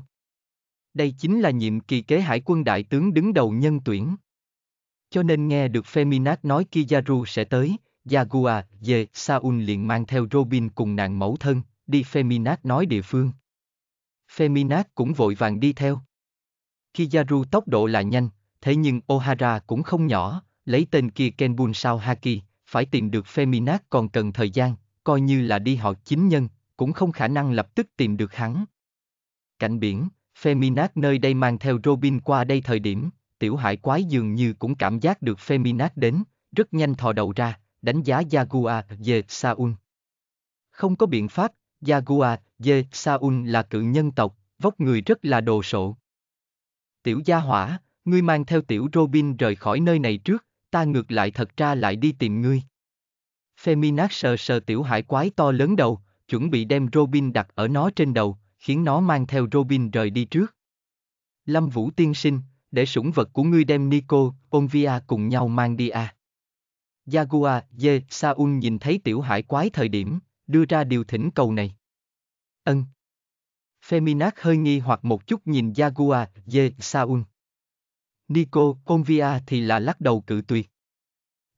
Đây chính là nhiệm kỳ kế hải quân đại tướng đứng đầu nhân tuyển. Cho nên nghe được Feminat nói Kizaru sẽ tới, Jaguar, về, Saun liền mang theo Robin cùng nàng mẫu thân, đi Feminat nói địa phương. Feminat cũng vội vàng đi theo. Khi Kizaru tốc độ là nhanh, thế nhưng Ohara cũng không nhỏ, lấy tên kia Kenbun sao Haki, phải tìm được Feminat còn cần thời gian, coi như là đi họ chính nhân, cũng không khả năng lập tức tìm được hắn. Cạnh biển, Feminat nơi đây mang theo Robin qua đây thời điểm, tiểu hải quái dường như cũng cảm giác được Feminat đến, rất nhanh thò đầu ra, đánh giá Jaguar de Saun. Không có biện pháp, Jaguar de Saun là cự nhân tộc, vóc người rất là đồ sộ. Tiểu gia hỏa, ngươi mang theo tiểu Robin rời khỏi nơi này trước, ta ngược lại thật ra lại đi tìm ngươi. Feminat sờ sờ tiểu hải quái to lớn đầu, chuẩn bị đem Robin đặt ở nó trên đầu, khiến nó mang theo Robin rời đi trước. Lâm Vũ tiên sinh, để sủng vật của ngươi đem Nico, Onvia cùng nhau mang đi à. Jaguar D. Saun nhìn thấy tiểu hải quái thời điểm, đưa ra điều thỉnh cầu này. Ân. Feminat hơi nghi hoặc một chút nhìn Jaguar D. Saun. Nico Convia thì là lắc đầu cự tuyệt.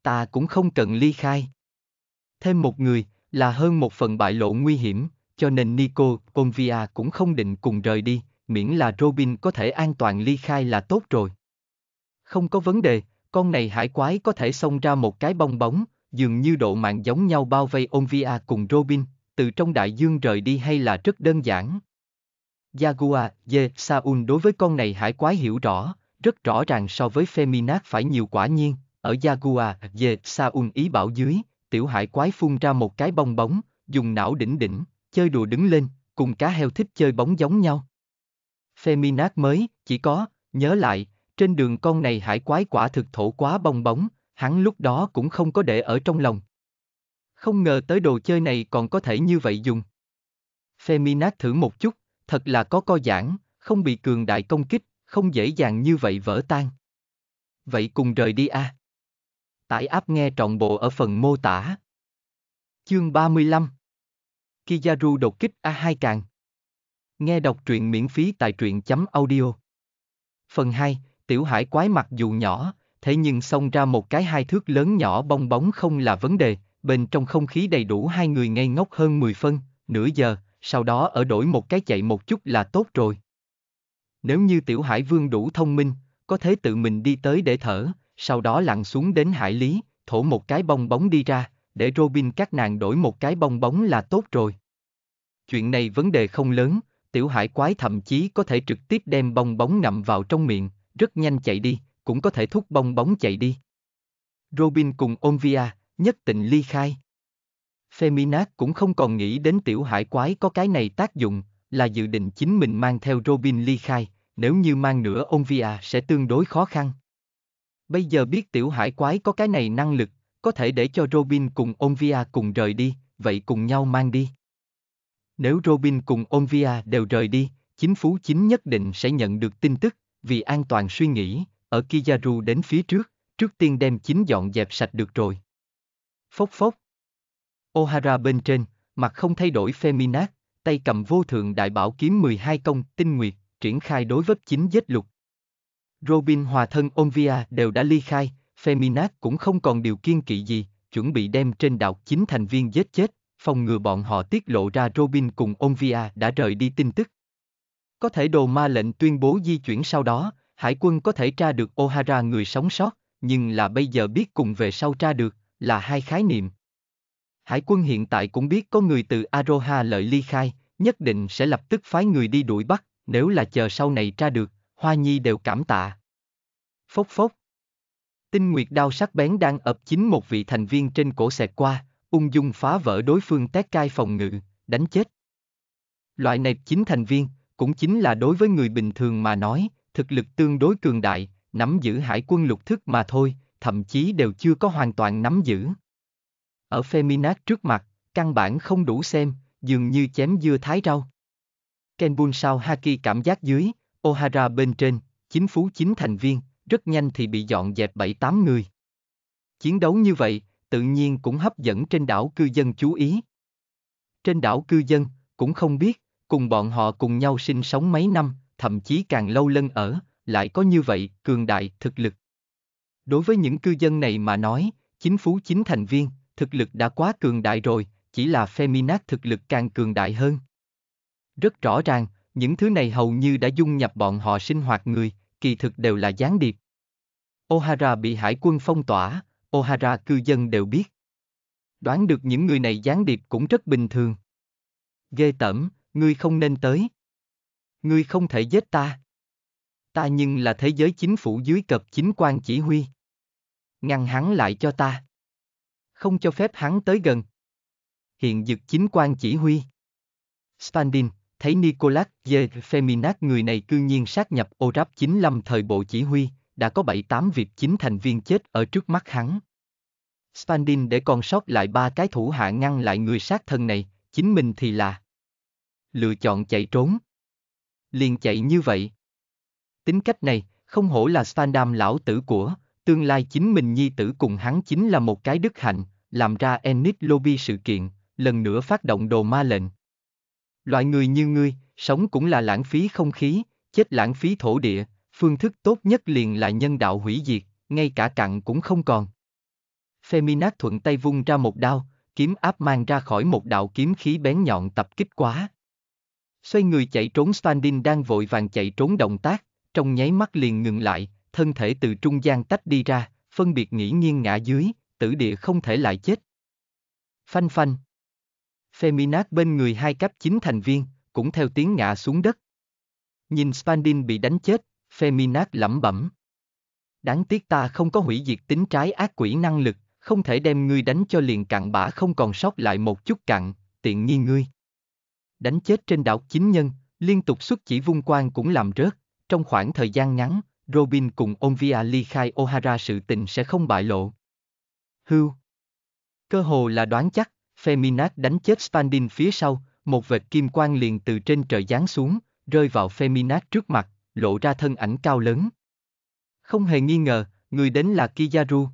Ta cũng không cần ly khai. Thêm một người, là hơn một phần bại lộ nguy hiểm, cho nên Nico Convia cũng không định cùng rời đi, miễn là Robin có thể an toàn ly khai là tốt rồi. Không có vấn đề, con này hải quái có thể xông ra một cái bong bóng, dường như độ mạng giống nhau bao vây Onvia cùng Robin, từ trong đại dương rời đi hay là rất đơn giản. Jaguar, Ye, Saun đối với con này hải quái hiểu rõ, rất rõ ràng so với Feminat phải nhiều quả nhiên, ở Jaguar, Ye, Saun ý bảo dưới, tiểu hải quái phun ra một cái bong bóng, dùng não đỉnh đỉnh, chơi đùa đứng lên, cùng cá heo thích chơi bóng giống nhau. Feminat mới, chỉ có, nhớ lại, trên đường con này hải quái quả thực thổ quá bong bóng, hắn lúc đó cũng không có để ở trong lòng. Không ngờ tới đồ chơi này còn có thể như vậy dùng. Feminat thử một chút, thật là có co giãn, không bị cường đại công kích, không dễ dàng như vậy vỡ tan. Vậy cùng rời đi a. À. Tải áp nghe trọn bộ ở phần mô tả. Chương 35 Kizaru đột kích A2 càng Nghe đọc truyện miễn phí tại truyện chấm audio Phần 2 tiểu hải quái mặc dù nhỏ, thế nhưng xông ra một cái hai thước lớn nhỏ bong bóng không là vấn đề, bên trong không khí đầy đủ hai người ngây ngốc hơn 10 phân, nửa giờ, sau đó ở đổi một cái chạy một chút là tốt rồi. Nếu như tiểu hải vương đủ thông minh, có thể tự mình đi tới để thở, sau đó lặn xuống đến hải lý, thổ một cái bong bóng đi ra, để Robin các nàng đổi một cái bong bóng là tốt rồi. Chuyện này vấn đề không lớn, tiểu hải quái thậm chí có thể trực tiếp đem bong bóng ngậm vào trong miệng, rất nhanh chạy đi, cũng có thể thúc bong bóng chạy đi. Robin cùng Onvia, nhất tình ly khai. Feminat cũng không còn nghĩ đến tiểu hải quái có cái này tác dụng, là dự định chính mình mang theo Robin ly khai, nếu như mang nữa, Onvia sẽ tương đối khó khăn. Bây giờ biết tiểu hải quái có cái này năng lực, có thể để cho Robin cùng Onvia cùng rời đi, vậy cùng nhau mang đi. Nếu Robin cùng Onvia đều rời đi, chính phú chính nhất định sẽ nhận được tin tức, vì an toàn suy nghĩ, ở Kizaru đến phía trước, trước tiên đem chính dọn dẹp sạch được rồi. Phốc phốc. Ohara bên trên, mặt không thay đổi Feminat, tay cầm vô thượng đại bảo kiếm 12 công, tinh nguyệt, triển khai đối vấp chính giết lục. Robin hòa thân Onvia đều đã ly khai, Feminat cũng không còn điều kiên kỵ gì, chuẩn bị đem trên đạo chính thành viên giết chết, phòng ngừa bọn họ tiết lộ ra Robin cùng Onvia đã rời đi tin tức. Có thể đồ ma lệnh tuyên bố di chuyển sau đó, hải quân có thể tra được O'Hara người sống sót, nhưng là bây giờ biết cùng về sau tra được, là hai khái niệm. Hải quân hiện tại cũng biết có người từ Aroha lợi ly khai, nhất định sẽ lập tức phái người đi đuổi bắt, nếu là chờ sau này tra được, Hoa Nhi đều cảm tạ. Phốc phốc. Tinh Nguyệt đao sắc bén đang ập chính một vị thành viên trên cổ xẹt qua, ung dung phá vỡ đối phương tét cai phòng ngự, đánh chết. Loại này chính thành viên, cũng chính là đối với người bình thường mà nói, thực lực tương đối cường đại, nắm giữ hải quân lục thức mà thôi, thậm chí đều chưa có hoàn toàn nắm giữ. Ở Feminat trước mặt, căn bản không đủ xem, dường như chém dưa thái rau. Kenbun sao Haki cảm giác dưới, Ohara bên trên, chính phú chính thành viên, rất nhanh thì bị dọn dẹp 7-8 người. Chiến đấu như vậy, tự nhiên cũng hấp dẫn trên đảo cư dân chú ý. Trên đảo cư dân, cũng không biết, cùng bọn họ cùng nhau sinh sống mấy năm, thậm chí càng lâu lân ở, lại có như vậy, cường đại, thực lực. Đối với những cư dân này mà nói, chính phủ chính thành viên, thực lực đã quá cường đại rồi, chỉ là Feminat thực lực càng cường đại hơn. Rất rõ ràng, những thứ này hầu như đã dung nhập bọn họ sinh hoạt người, kỳ thực đều là gián điệp. O'Hara bị hải quân phong tỏa, O'Hara cư dân đều biết. Đoán được những người này gián điệp cũng rất bình thường. Ghê tẩm ngươi không nên tới. Ngươi không thể giết ta. Ta nhưng là thế giới chính phủ dưới cập chính quan chỉ huy. Ngăn hắn lại cho ta. Không cho phép hắn tới gần. Hiện dực chính quan chỉ huy. Spandin, thấy Nicolas J. Feminat người này cư nhiên sát nhập Orap 95 thời bộ chỉ huy, đã có 7-8 việc chính thành viên chết ở trước mắt hắn. Spandin để còn sót lại ba cái thủ hạ ngăn lại người sát thân này, chính mình thì là lựa chọn chạy trốn. Liền chạy như vậy. Tính cách này, không hổ là Standam lão tử của, tương lai chính mình nhi tử cùng hắn chính là một cái đức hạnh, làm ra Enid Lobby sự kiện, lần nữa phát động đồ ma lệnh. Loại người như ngươi, sống cũng là lãng phí không khí, chết lãng phí thổ địa, phương thức tốt nhất liền là nhân đạo hủy diệt, ngay cả cặn cũng không còn. Feminat thuận tay vung ra một đao, kiếm áp mang ra khỏi một đạo kiếm khí bén nhọn tập kích quá. Xoay người chạy trốn Standin đang vội vàng chạy trốn động tác, trong nháy mắt liền ngừng lại, thân thể từ trung gian tách đi ra, phân biệt nghỉ nghiêng ngã dưới, tử địa không thể lại chết. Phanh phanh. Feminat bên người hai cấp chính thành viên, cũng theo tiếng ngã xuống đất. Nhìn Spandin bị đánh chết, Feminat lẩm bẩm. Đáng tiếc ta không có hủy diệt tính trái ác quỷ năng lực, không thể đem ngươi đánh cho liền cặn bã không còn sót lại một chút cặn, tiện nghi ngươi đánh chết trên đảo chính nhân, liên tục xuất chỉ vung quan cũng làm rớt. Trong khoảng thời gian ngắn, Robin cùng Onvia ly khai O'Hara sự tình sẽ không bại lộ. Hưu Cơ hồ là đoán chắc, Feminat đánh chết Spandin phía sau, một vệt kim quang liền từ trên trời giáng xuống, rơi vào Feminat trước mặt, lộ ra thân ảnh cao lớn. Không hề nghi ngờ, người đến là Kizaru.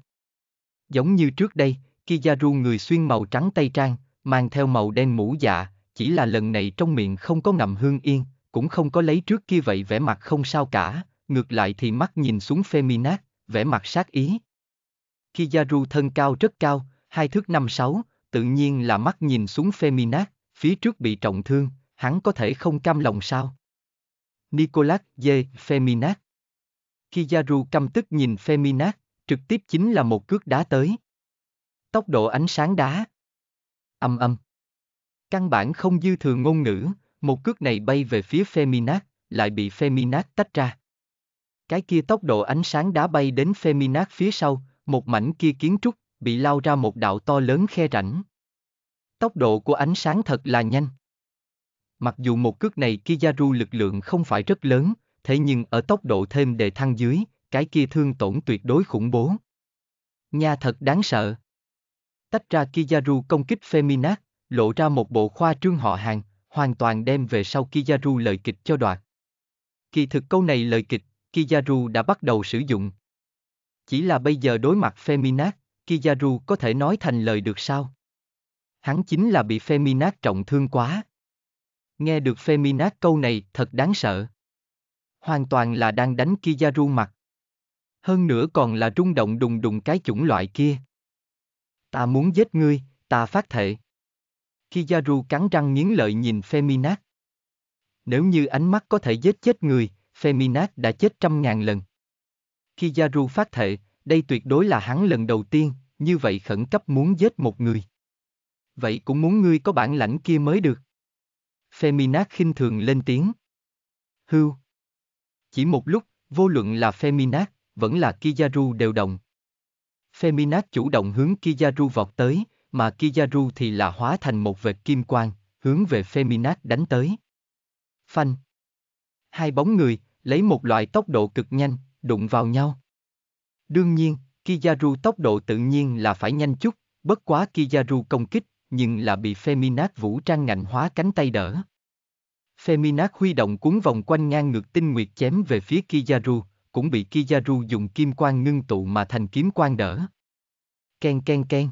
Giống như trước đây, Kizaru người xuyên màu trắng tây trang, mang theo màu đen mũ dạ, chỉ là lần này trong miệng không có ngậm hương yên, cũng không có lấy trước kia vậy vẻ mặt không sao cả, ngược lại thì mắt nhìn xuống Feminat, vẻ mặt sát ý. Kizaru thân cao rất cao, hai thước năm sáu, tự nhiên là mắt nhìn xuống Feminat, phía trước bị trọng thương, hắn có thể không cam lòng sao? Nicolas D. Feminat Kizaru căm tức nhìn Feminat, trực tiếp chính là một cước đá tới. Tốc độ ánh sáng đá. Âm âm. Căn bản không dư thừa ngôn ngữ, một cước này bay về phía Feminat, lại bị Feminat tách ra. Cái kia tốc độ ánh sáng đá bay đến Feminat phía sau, một mảnh kia kiến trúc, bị lao ra một đạo to lớn khe rảnh. Tốc độ của ánh sáng thật là nhanh. Mặc dù một cước này Kizaru lực lượng không phải rất lớn, thế nhưng ở tốc độ thêm đề thăng dưới, cái kia thương tổn tuyệt đối khủng bố. Nha thật đáng sợ. Tách ra Kizaru công kích Feminat, lộ ra một bộ khoa trương họ hàng, hoàn toàn đem về sau Kizaru lời kịch cho đoạt. Kỳ thực câu này lời kịch, Kizaru đã bắt đầu sử dụng. Chỉ là bây giờ đối mặt Feminat, Kizaru có thể nói thành lời được sao? Hắn chính là bị Feminat trọng thương quá. Nghe được Feminat câu này thật đáng sợ. Hoàn toàn là đang đánh Kizaru mặt. Hơn nữa còn là rung động đùng đùng cái chủng loại kia. Ta muốn giết ngươi, ta phát thệ. Kizaru cắn răng nghiến lợi nhìn Feminat. Nếu như ánh mắt có thể giết chết người, Feminat đã chết trăm ngàn lần. Kizaru phát thệ, đây tuyệt đối là hắn lần đầu tiên, như vậy khẩn cấp muốn giết một người. Vậy cũng muốn ngươi có bản lãnh kia mới được. Feminat khinh thường lên tiếng. Hưu. Chỉ một lúc, vô luận là Feminat, vẫn là Kizaru đều động. Feminat chủ động hướng Kizaru vọt tới, mà Kizaru thì là hóa thành một vệt kim quang, hướng về Feminat đánh tới. Phanh. Hai bóng người, lấy một loại tốc độ cực nhanh, đụng vào nhau. Đương nhiên, Kizaru tốc độ tự nhiên là phải nhanh chút, bất quá Kizaru công kích, nhưng là bị Feminat vũ trang ngạnh hóa cánh tay đỡ. Feminat huy động cuốn vòng quanh ngang ngược tinh nguyệt chém về phía Kizaru, cũng bị Kizaru dùng kim quang ngưng tụ mà thành kiếm quang đỡ. Ken ken ken.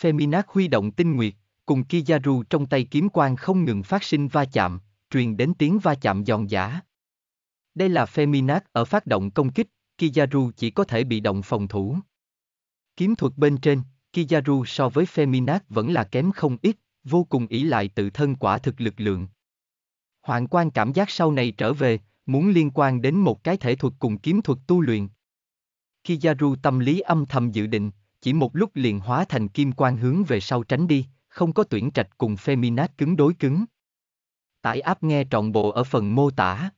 Feminac huy động tinh nguyệt, cùng Kizaru trong tay kiếm quang không ngừng phát sinh va chạm, truyền đến tiếng va chạm giòn giả. Đây là Feminac ở phát động công kích, Kizaru chỉ có thể bị động phòng thủ. Kiếm thuật bên trên, Kizaru so với Feminac vẫn là kém không ít, vô cùng ỷ lại tự thân quả thực lực lượng. Hoàng quan cảm giác sau này trở về, muốn liên quan đến một cái thể thuật cùng kiếm thuật tu luyện. Kizaru tâm lý âm thầm dự định, chỉ một lúc liền hóa thành kim quan hướng về sau tránh đi, không có tuyển trạch cùng Feminat cứng đối cứng. Tải áp nghe trọn bộ ở phần mô tả.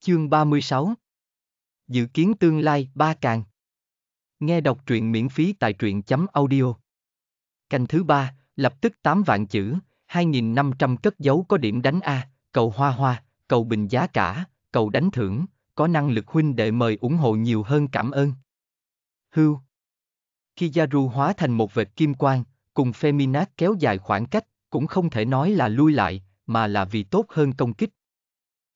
Chương 36 Dự kiến tương lai ba càng Nghe đọc truyện miễn phí tại truyện chấm audio Canh thứ ba, lập tức 8 vạn chữ, 2.500 cất dấu có điểm đánh A, cầu hoa hoa, cầu bình giá cả, cầu đánh thưởng, có năng lực huynh đệ mời ủng hộ nhiều hơn cảm ơn. Hưu khi Yaru hóa thành một vệt kim quang, cùng Feminat kéo dài khoảng cách, cũng không thể nói là lui lại, mà là vì tốt hơn công kích.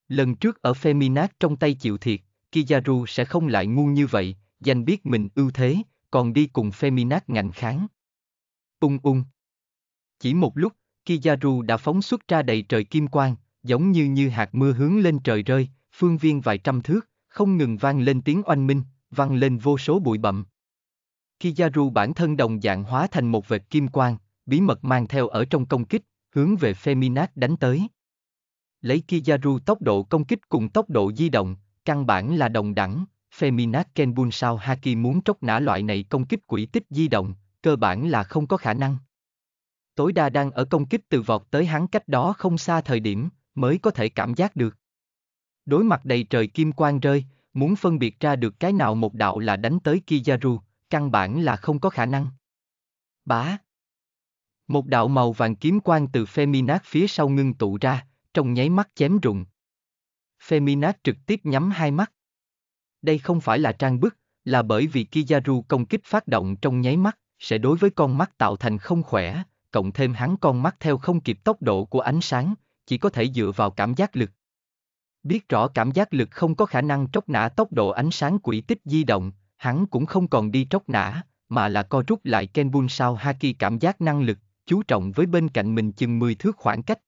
Lần trước ở Feminat trong tay chịu thiệt, Kizaru sẽ không lại ngu như vậy, danh biết mình ưu thế, còn đi cùng Feminat ngạnh kháng. Ung ung. Chỉ một lúc, Kizaru đã phóng xuất ra đầy trời kim quang, giống như như hạt mưa hướng lên trời rơi, phương viên vài trăm thước, không ngừng vang lên tiếng oanh minh, vang lên vô số bụi bậm. Khi Kizaru bản thân đồng dạng hóa thành một vệt kim quang, bí mật mang theo ở trong công kích, hướng về Feminat đánh tới. Lấy Kizaru tốc độ công kích cùng tốc độ di động, căn bản là đồng đẳng, Feminat Kenbun sao Haki muốn tróc nã loại này công kích quỷ tích di động, cơ bản là không có khả năng. Tối đa đang ở công kích từ vọt tới hắn cách đó không xa thời điểm, mới có thể cảm giác được. Đối mặt đầy trời kim quang rơi, muốn phân biệt ra được cái nào một đạo là đánh tới Kizaru, căn bản là không có khả năng. Bá. Một đạo màu vàng kiếm quang từ Feminat phía sau ngưng tụ ra, trong nháy mắt chém rụng. Feminat trực tiếp nhắm hai mắt. Đây không phải là trang bức, là bởi vì Kizaru công kích phát động trong nháy mắt, sẽ đối với con mắt tạo thành không khỏe, cộng thêm hắn con mắt theo không kịp tốc độ của ánh sáng, chỉ có thể dựa vào cảm giác lực. Biết rõ cảm giác lực không có khả năng tróc nã tốc độ ánh sáng quỷ tích di động, hắn cũng không còn đi tróc nã, mà là co rút lại Kenbun sao Haki cảm giác năng lực, chú trọng với bên cạnh mình chừng 10 thước khoảng cách.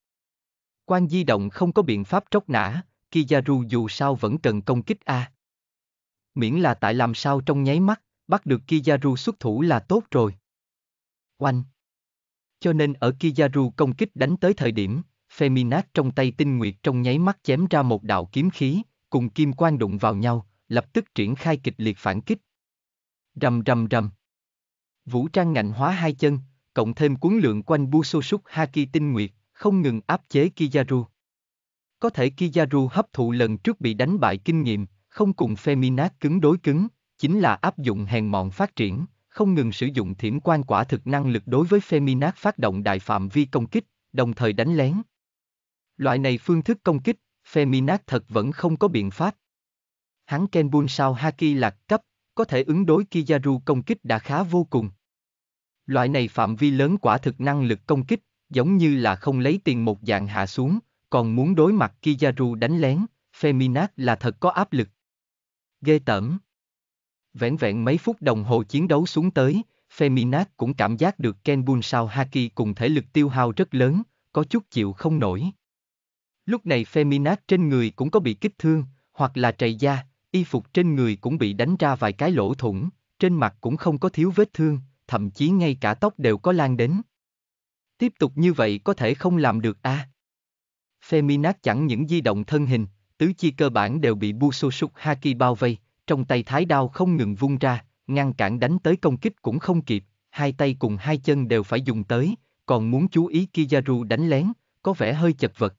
Quan di động không có biện pháp tróc nã, Kizaru dù sao vẫn cần công kích A. Miễn là tại làm sao trong nháy mắt, bắt được Kizaru xuất thủ là tốt rồi. Oanh! Cho nên ở Kizaru công kích đánh tới thời điểm, Feminat trong tay tinh nguyệt trong nháy mắt chém ra một đạo kiếm khí, cùng kim quan đụng vào nhau, lập tức triển khai kịch liệt phản kích. Rầm rầm rầm. Vũ trang ngạnh hóa hai chân, cộng thêm cuốn lượng quanh Busoshuk Haki tinh nguyệt, không ngừng áp chế Kizaru. Có thể Kizaru hấp thụ lần trước bị đánh bại kinh nghiệm, không cùng Feminat cứng đối cứng, chính là áp dụng hèn mọn phát triển, không ngừng sử dụng thiểm quan quả thực năng lực đối với Feminat phát động đại phạm vi công kích, đồng thời đánh lén. Loại này phương thức công kích, Feminat thật vẫn không có biện pháp, Hắn Kenbun sao Haki là cấp, có thể ứng đối Kizaru công kích đã khá vô cùng. Loại này phạm vi lớn quả thực năng lực công kích, giống như là không lấy tiền một dạng hạ xuống, còn muốn đối mặt Kizaru đánh lén, Feminat là thật có áp lực. Ghê tởm. Vẹn vẹn mấy phút đồng hồ chiến đấu xuống tới, Feminat cũng cảm giác được Kenbun sao Haki cùng thể lực tiêu hao rất lớn, có chút chịu không nổi. Lúc này Feminat trên người cũng có bị kích thương, hoặc là trầy da, y phục trên người cũng bị đánh ra vài cái lỗ thủng, trên mặt cũng không có thiếu vết thương, thậm chí ngay cả tóc đều có lan đến. Tiếp tục như vậy có thể không làm được à? Feminat chẳng những di động thân hình, tứ chi cơ bản đều bị Busosuke Haki bao vây, trong tay thái đao không ngừng vung ra, ngăn cản đánh tới công kích cũng không kịp, hai tay cùng hai chân đều phải dùng tới, còn muốn chú ý Kizaru đánh lén, có vẻ hơi chật vật.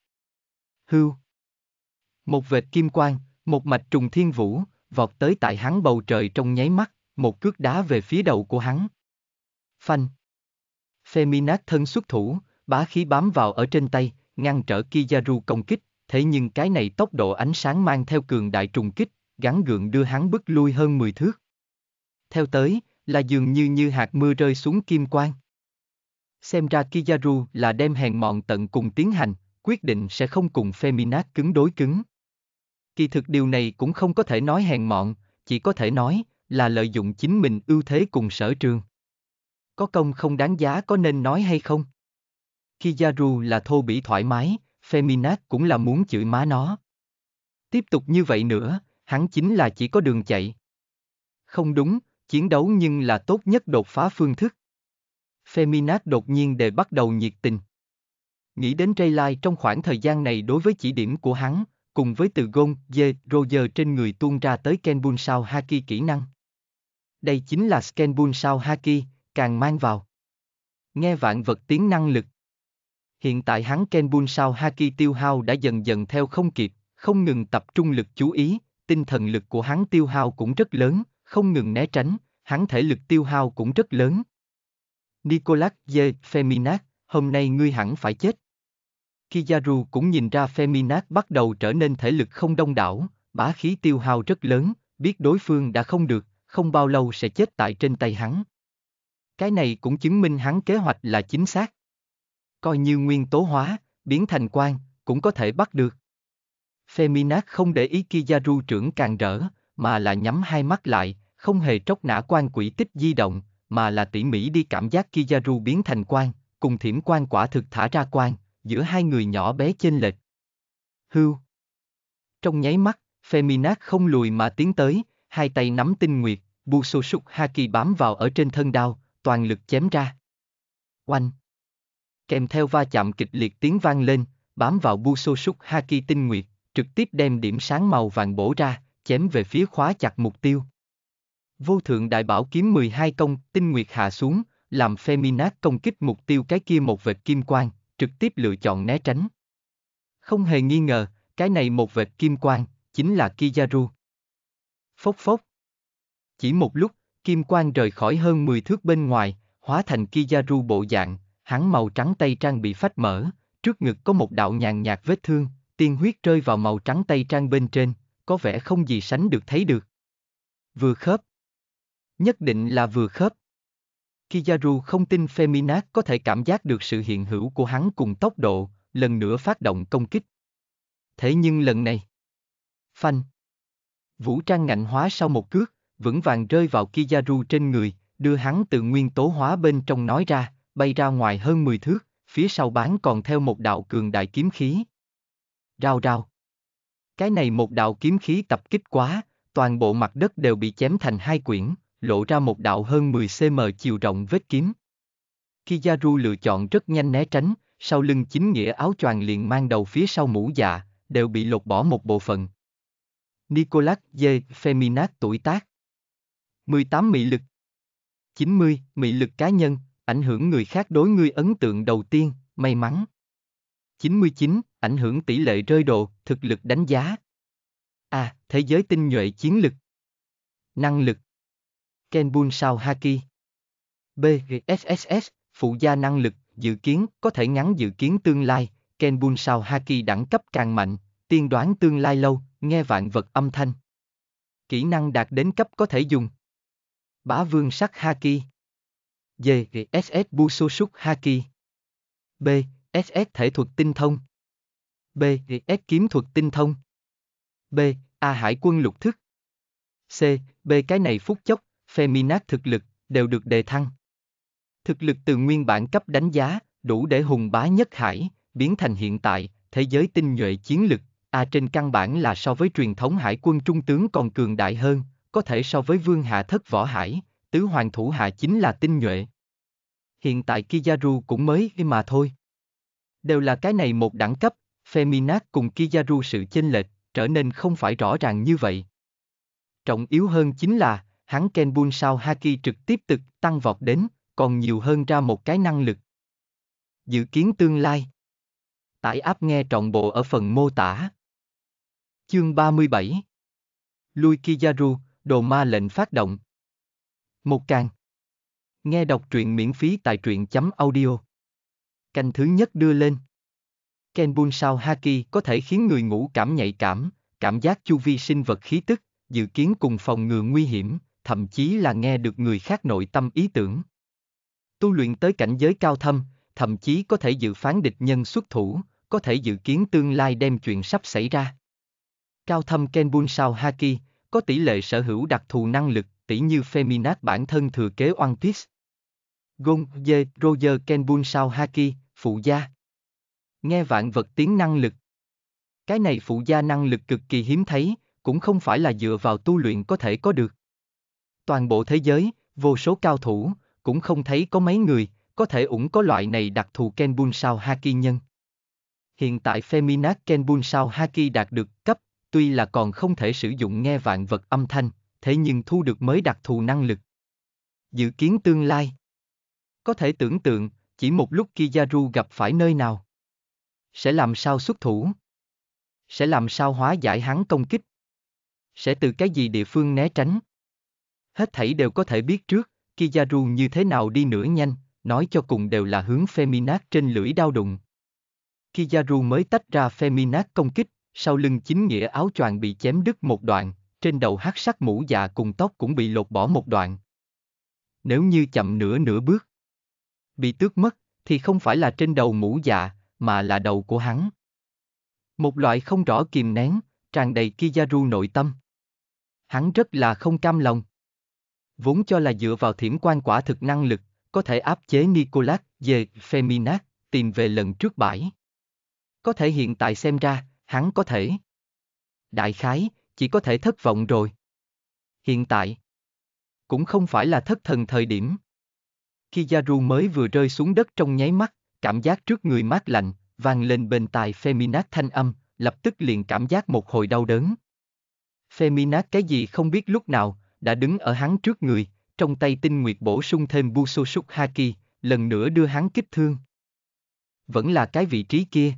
Hưu Một vệt kim quang, một mạch trùng thiên vũ, vọt tới tại hắn bầu trời trong nháy mắt, một cước đá về phía đầu của hắn. Phanh. Feminat thân xuất thủ, bá khí bám vào ở trên tay, ngăn trở Kizaru công kích, thế nhưng cái này tốc độ ánh sáng mang theo cường đại trùng kích, gắn gượng đưa hắn bức lui hơn 10 thước. Theo tới, là dường như như hạt mưa rơi xuống kim quang. Xem ra Kizaru là đem hèn mọn tận cùng tiến hành, quyết định sẽ không cùng Feminat cứng đối cứng. Kỳ thực điều này cũng không có thể nói hèn mọn, chỉ có thể nói là lợi dụng chính mình ưu thế cùng sở trường. Có công không đáng giá có nên nói hay không? Khi Kizaru là thô bỉ thoải mái, Feminat cũng là muốn chửi má nó. Tiếp tục như vậy nữa, hắn chính là chỉ có đường chạy. Không đúng, chiến đấu nhưng là tốt nhất đột phá phương thức. Feminat đột nhiên đề bắt đầu nhiệt tình. Nghĩ đến Trey Lai trong khoảng thời gian này đối với chỉ điểm của hắn, cùng với từ gôn, dê, roger trên người tuôn ra tới Kenbun sao Haki kỹ năng. Đây chính là Kenbun sao Haki, càng mang vào. Nghe vạn vật tiếng năng lực. Hiện tại hắn Kenbun sao Haki tiêu hao đã dần dần theo không kịp, không ngừng tập trung lực chú ý, tinh thần lực của hắn tiêu hao cũng rất lớn, không ngừng né tránh, hắn thể lực tiêu hao cũng rất lớn. Nicolas J. Feminat, hôm nay ngươi hẳn phải chết. Kizaru cũng nhìn ra Feminat bắt đầu trở nên thể lực không đông đảo, bá khí tiêu hao rất lớn, biết đối phương đã không được, không bao lâu sẽ chết tại trên tay hắn. Cái này cũng chứng minh hắn kế hoạch là chính xác. Coi như nguyên tố hóa, biến thành quan, cũng có thể bắt được. Feminat không để ý Kizaru trưởng càng rỡ, mà là nhắm hai mắt lại, không hề tróc nã quan quỷ tích di động, mà là tỉ mỉ đi cảm giác Kizaru biến thành quan, cùng thiểm quan quả thực thả ra quan, giữa hai người nhỏ bé chênh lệch. Hưu. Trong nháy mắt, Feminat không lùi mà tiến tới, hai tay nắm tinh nguyệt, bu sô súc Haki bám vào ở trên thân đao, toàn lực chém ra. Oanh. Kèm theo va chạm kịch liệt tiếng vang lên, bám vào bu sô súc Haki tinh nguyệt, trực tiếp đem điểm sáng màu vàng bổ ra, chém về phía khóa chặt mục tiêu. Vô thượng đại bảo kiếm 12 công, tinh nguyệt hạ xuống, làm Feminat công kích mục tiêu cái kia một vệt kim quang, trực tiếp lựa chọn né tránh. Không hề nghi ngờ, cái này một vệt kim quang, chính là Kizaru. Phốc phốc. Chỉ một lúc, kim quang rời khỏi hơn 10 thước bên ngoài, hóa thành Kizaru bộ dạng, hắn màu trắng tay trang bị phách mở, trước ngực có một đạo nhàn nhạt vết thương, tiên huyết rơi vào màu trắng tay trang bên trên, có vẻ không gì sánh được thấy được. Vừa khớp. Nhất định là vừa khớp. Kizaru không tin Feminat có thể cảm giác được sự hiện hữu của hắn cùng tốc độ, lần nữa phát động công kích. Thế nhưng lần này... Phanh. Vũ trang ngạnh hóa sau một cước, vững vàng rơi vào Kizaru trên người, đưa hắn từ nguyên tố hóa bên trong nói ra, bay ra ngoài hơn 10 thước, phía sau bán còn theo một đạo cường đại kiếm khí. Rao rao. Cái này một đạo kiếm khí tập kích quá, toàn bộ mặt đất đều bị chém thành hai quyển lộ ra một đạo hơn 10cm chiều rộng vết kiếm. Kizaru lựa chọn rất nhanh né tránh, sau lưng chính nghĩa áo choàng liền mang đầu phía sau mũ dạ, đều bị lột bỏ một bộ phận. Nicolas D. Feminat tuổi tác 18 Mị lực 90. Mị lực cá nhân, ảnh hưởng người khác đối ngươi ấn tượng đầu tiên, may mắn. 99. Ảnh hưởng tỷ lệ rơi đồ, thực lực đánh giá. À, thế giới tinh nhuệ chiến lực. Năng lực Kenbun Sao Haki. B. SSS, phụ gia năng lực, dự kiến, có thể ngắn dự kiến tương lai, Kenbun Sao Haki đẳng cấp càng mạnh, tiên đoán tương lai lâu, nghe vạn vật âm thanh. Kỹ năng đạt đến cấp có thể dùng. Bá vương sắc Haki. D. SS Bususuk Haki. B. SS thể thuật tinh thông. B. SS kiếm thuật tinh thông. B. A hải quân lục thức. C. B cái này phút chốc, Feminac thực lực, đều được đề thăng. Thực lực từ nguyên bản cấp đánh giá, đủ để hùng bá nhất hải, biến thành hiện tại, thế giới tinh nhuệ chiến lực, à trên căn bản là so với truyền thống hải quân trung tướng còn cường đại hơn, có thể so với vương hạ thất võ hải, tứ hoàng thủ hạ chính là tinh nhuệ. Hiện tại Kizaru cũng mới mà thôi. Đều là cái này một đẳng cấp, Feminac cùng Kizaru sự chênh lệch, trở nên không phải rõ ràng như vậy. Trọng yếu hơn chính là, hắn Kenbun sao Haki trực tiếp tực tăng vọt đến, còn nhiều hơn ra một cái năng lực. Dự kiến tương lai Tải áp nghe trọn bộ ở phần mô tả. Chương 37 Lui Kizaru, đồ ma lệnh phát động. Một càng Nghe đọc truyện miễn phí tại truyện chấm audio. Canh thứ nhất đưa lên. Kenbun sao Haki có thể khiến người ngủ cảm nhạy cảm, cảm giác chu vi sinh vật khí tức, dự kiến cùng phòng ngừa nguy hiểm, thậm chí là nghe được người khác nội tâm ý tưởng. Tu luyện tới cảnh giới cao thâm, thậm chí có thể dự phán địch nhân xuất thủ, có thể dự kiến tương lai đem chuyện sắp xảy ra. Cao thâm Kenbun Sao Haki, có tỷ lệ sở hữu đặc thù năng lực, tỷ như Feminat bản thân thừa kế One Piece. Gon Ye Roger Kenbun Sao Haki, phụ gia. Nghe vạn vật tiếng năng lực. Cái này phụ gia năng lực cực kỳ hiếm thấy, cũng không phải là dựa vào tu luyện có thể có được toàn bộ thế giới, vô số cao thủ, cũng không thấy có mấy người, có thể ủng có loại này đặc thù Kenbun sao Haki nhân. Hiện tại Feminat Kenbun sao Haki đạt được cấp, tuy là còn không thể sử dụng nghe vạn vật âm thanh, thế nhưng thu được mới đặc thù năng lực. Dự kiến tương lai Có thể tưởng tượng, chỉ một lúc Kizaru gặp phải nơi nào. Sẽ làm sao xuất thủ? Sẽ làm sao hóa giải hắn công kích? Sẽ từ cái gì địa phương né tránh? Hết thảy đều có thể biết trước, Kizaru như thế nào đi nữa nhanh, nói cho cùng đều là hướng Feminat trên lưỡi đau đụng. Kizaru mới tách ra Feminat công kích, sau lưng chính nghĩa áo choàng bị chém đứt một đoạn, trên đầu hát sắc mũ già cùng tóc cũng bị lột bỏ một đoạn. Nếu như chậm nửa nửa bước, bị tước mất, thì không phải là trên đầu mũ dạ, mà là đầu của hắn. Một loại không rõ kìm nén, tràn đầy Kizaru nội tâm. Hắn rất là không cam lòng vốn cho là dựa vào thiểm quan quả thực năng lực, có thể áp chế Nicolas về Feminat, tìm về lần trước bãi. Có thể hiện tại xem ra, hắn có thể. Đại khái, chỉ có thể thất vọng rồi. Hiện tại, cũng không phải là thất thần thời điểm. Khi Yaru mới vừa rơi xuống đất trong nháy mắt, cảm giác trước người mát lạnh, vang lên bên tai Feminat thanh âm, lập tức liền cảm giác một hồi đau đớn. Feminat cái gì không biết lúc nào, đã đứng ở hắn trước người, trong tay tinh nguyệt bổ sung thêm Busoshuk Haki, lần nữa đưa hắn kích thương. Vẫn là cái vị trí kia.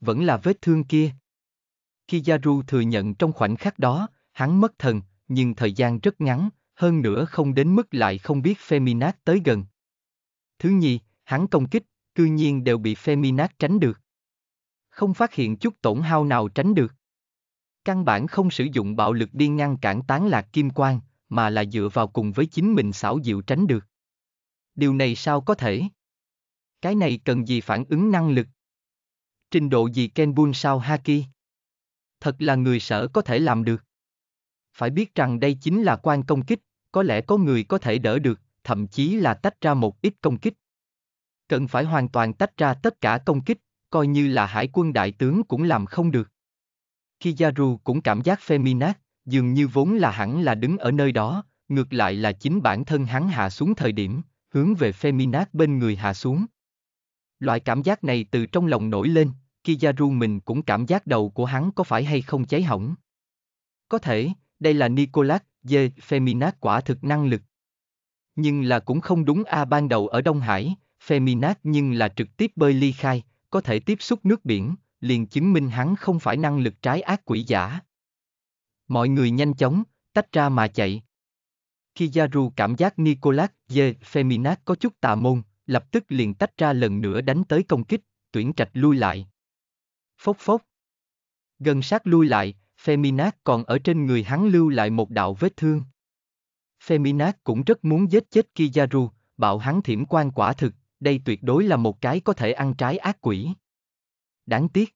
Vẫn là vết thương kia. Khi Yaru thừa nhận trong khoảnh khắc đó, hắn mất thần, nhưng thời gian rất ngắn, hơn nữa không đến mức lại không biết Feminat tới gần. Thứ nhì, hắn công kích, cư nhiên đều bị Feminat tránh được. Không phát hiện chút tổn hao nào tránh được. Căn bản không sử dụng bạo lực đi ngăn cản tán lạc kim quang, mà là dựa vào cùng với chính mình xảo diệu tránh được. Điều này sao có thể? Cái này cần gì phản ứng năng lực? Trình độ gì Kenbun sao Haki? Thật là người sở có thể làm được. Phải biết rằng đây chính là quan công kích, có lẽ có người có thể đỡ được, thậm chí là tách ra một ít công kích. Cần phải hoàn toàn tách ra tất cả công kích, coi như là hải quân đại tướng cũng làm không được. Kizaru cũng cảm giác Feminat, dường như vốn là hẳn là đứng ở nơi đó, ngược lại là chính bản thân hắn hạ xuống thời điểm, hướng về Feminat bên người hạ xuống. Loại cảm giác này từ trong lòng nổi lên, Kizaru mình cũng cảm giác đầu của hắn có phải hay không cháy hỏng. Có thể, đây là Nicolas, dê, Feminat quả thực năng lực. Nhưng là cũng không đúng A ban đầu ở Đông Hải, Feminat nhưng là trực tiếp bơi ly khai, có thể tiếp xúc nước biển, liền chứng minh hắn không phải năng lực trái ác quỷ giả. Mọi người nhanh chóng, tách ra mà chạy. Khi Yaru cảm giác Nicolas Ye Feminat có chút tà môn, lập tức liền tách ra lần nữa đánh tới công kích, tuyển trạch lui lại. Phốc phốc. Gần sát lui lại, Feminat còn ở trên người hắn lưu lại một đạo vết thương. Feminat cũng rất muốn giết chết Kizaru, bảo hắn thiểm quan quả thực, đây tuyệt đối là một cái có thể ăn trái ác quỷ đáng tiếc.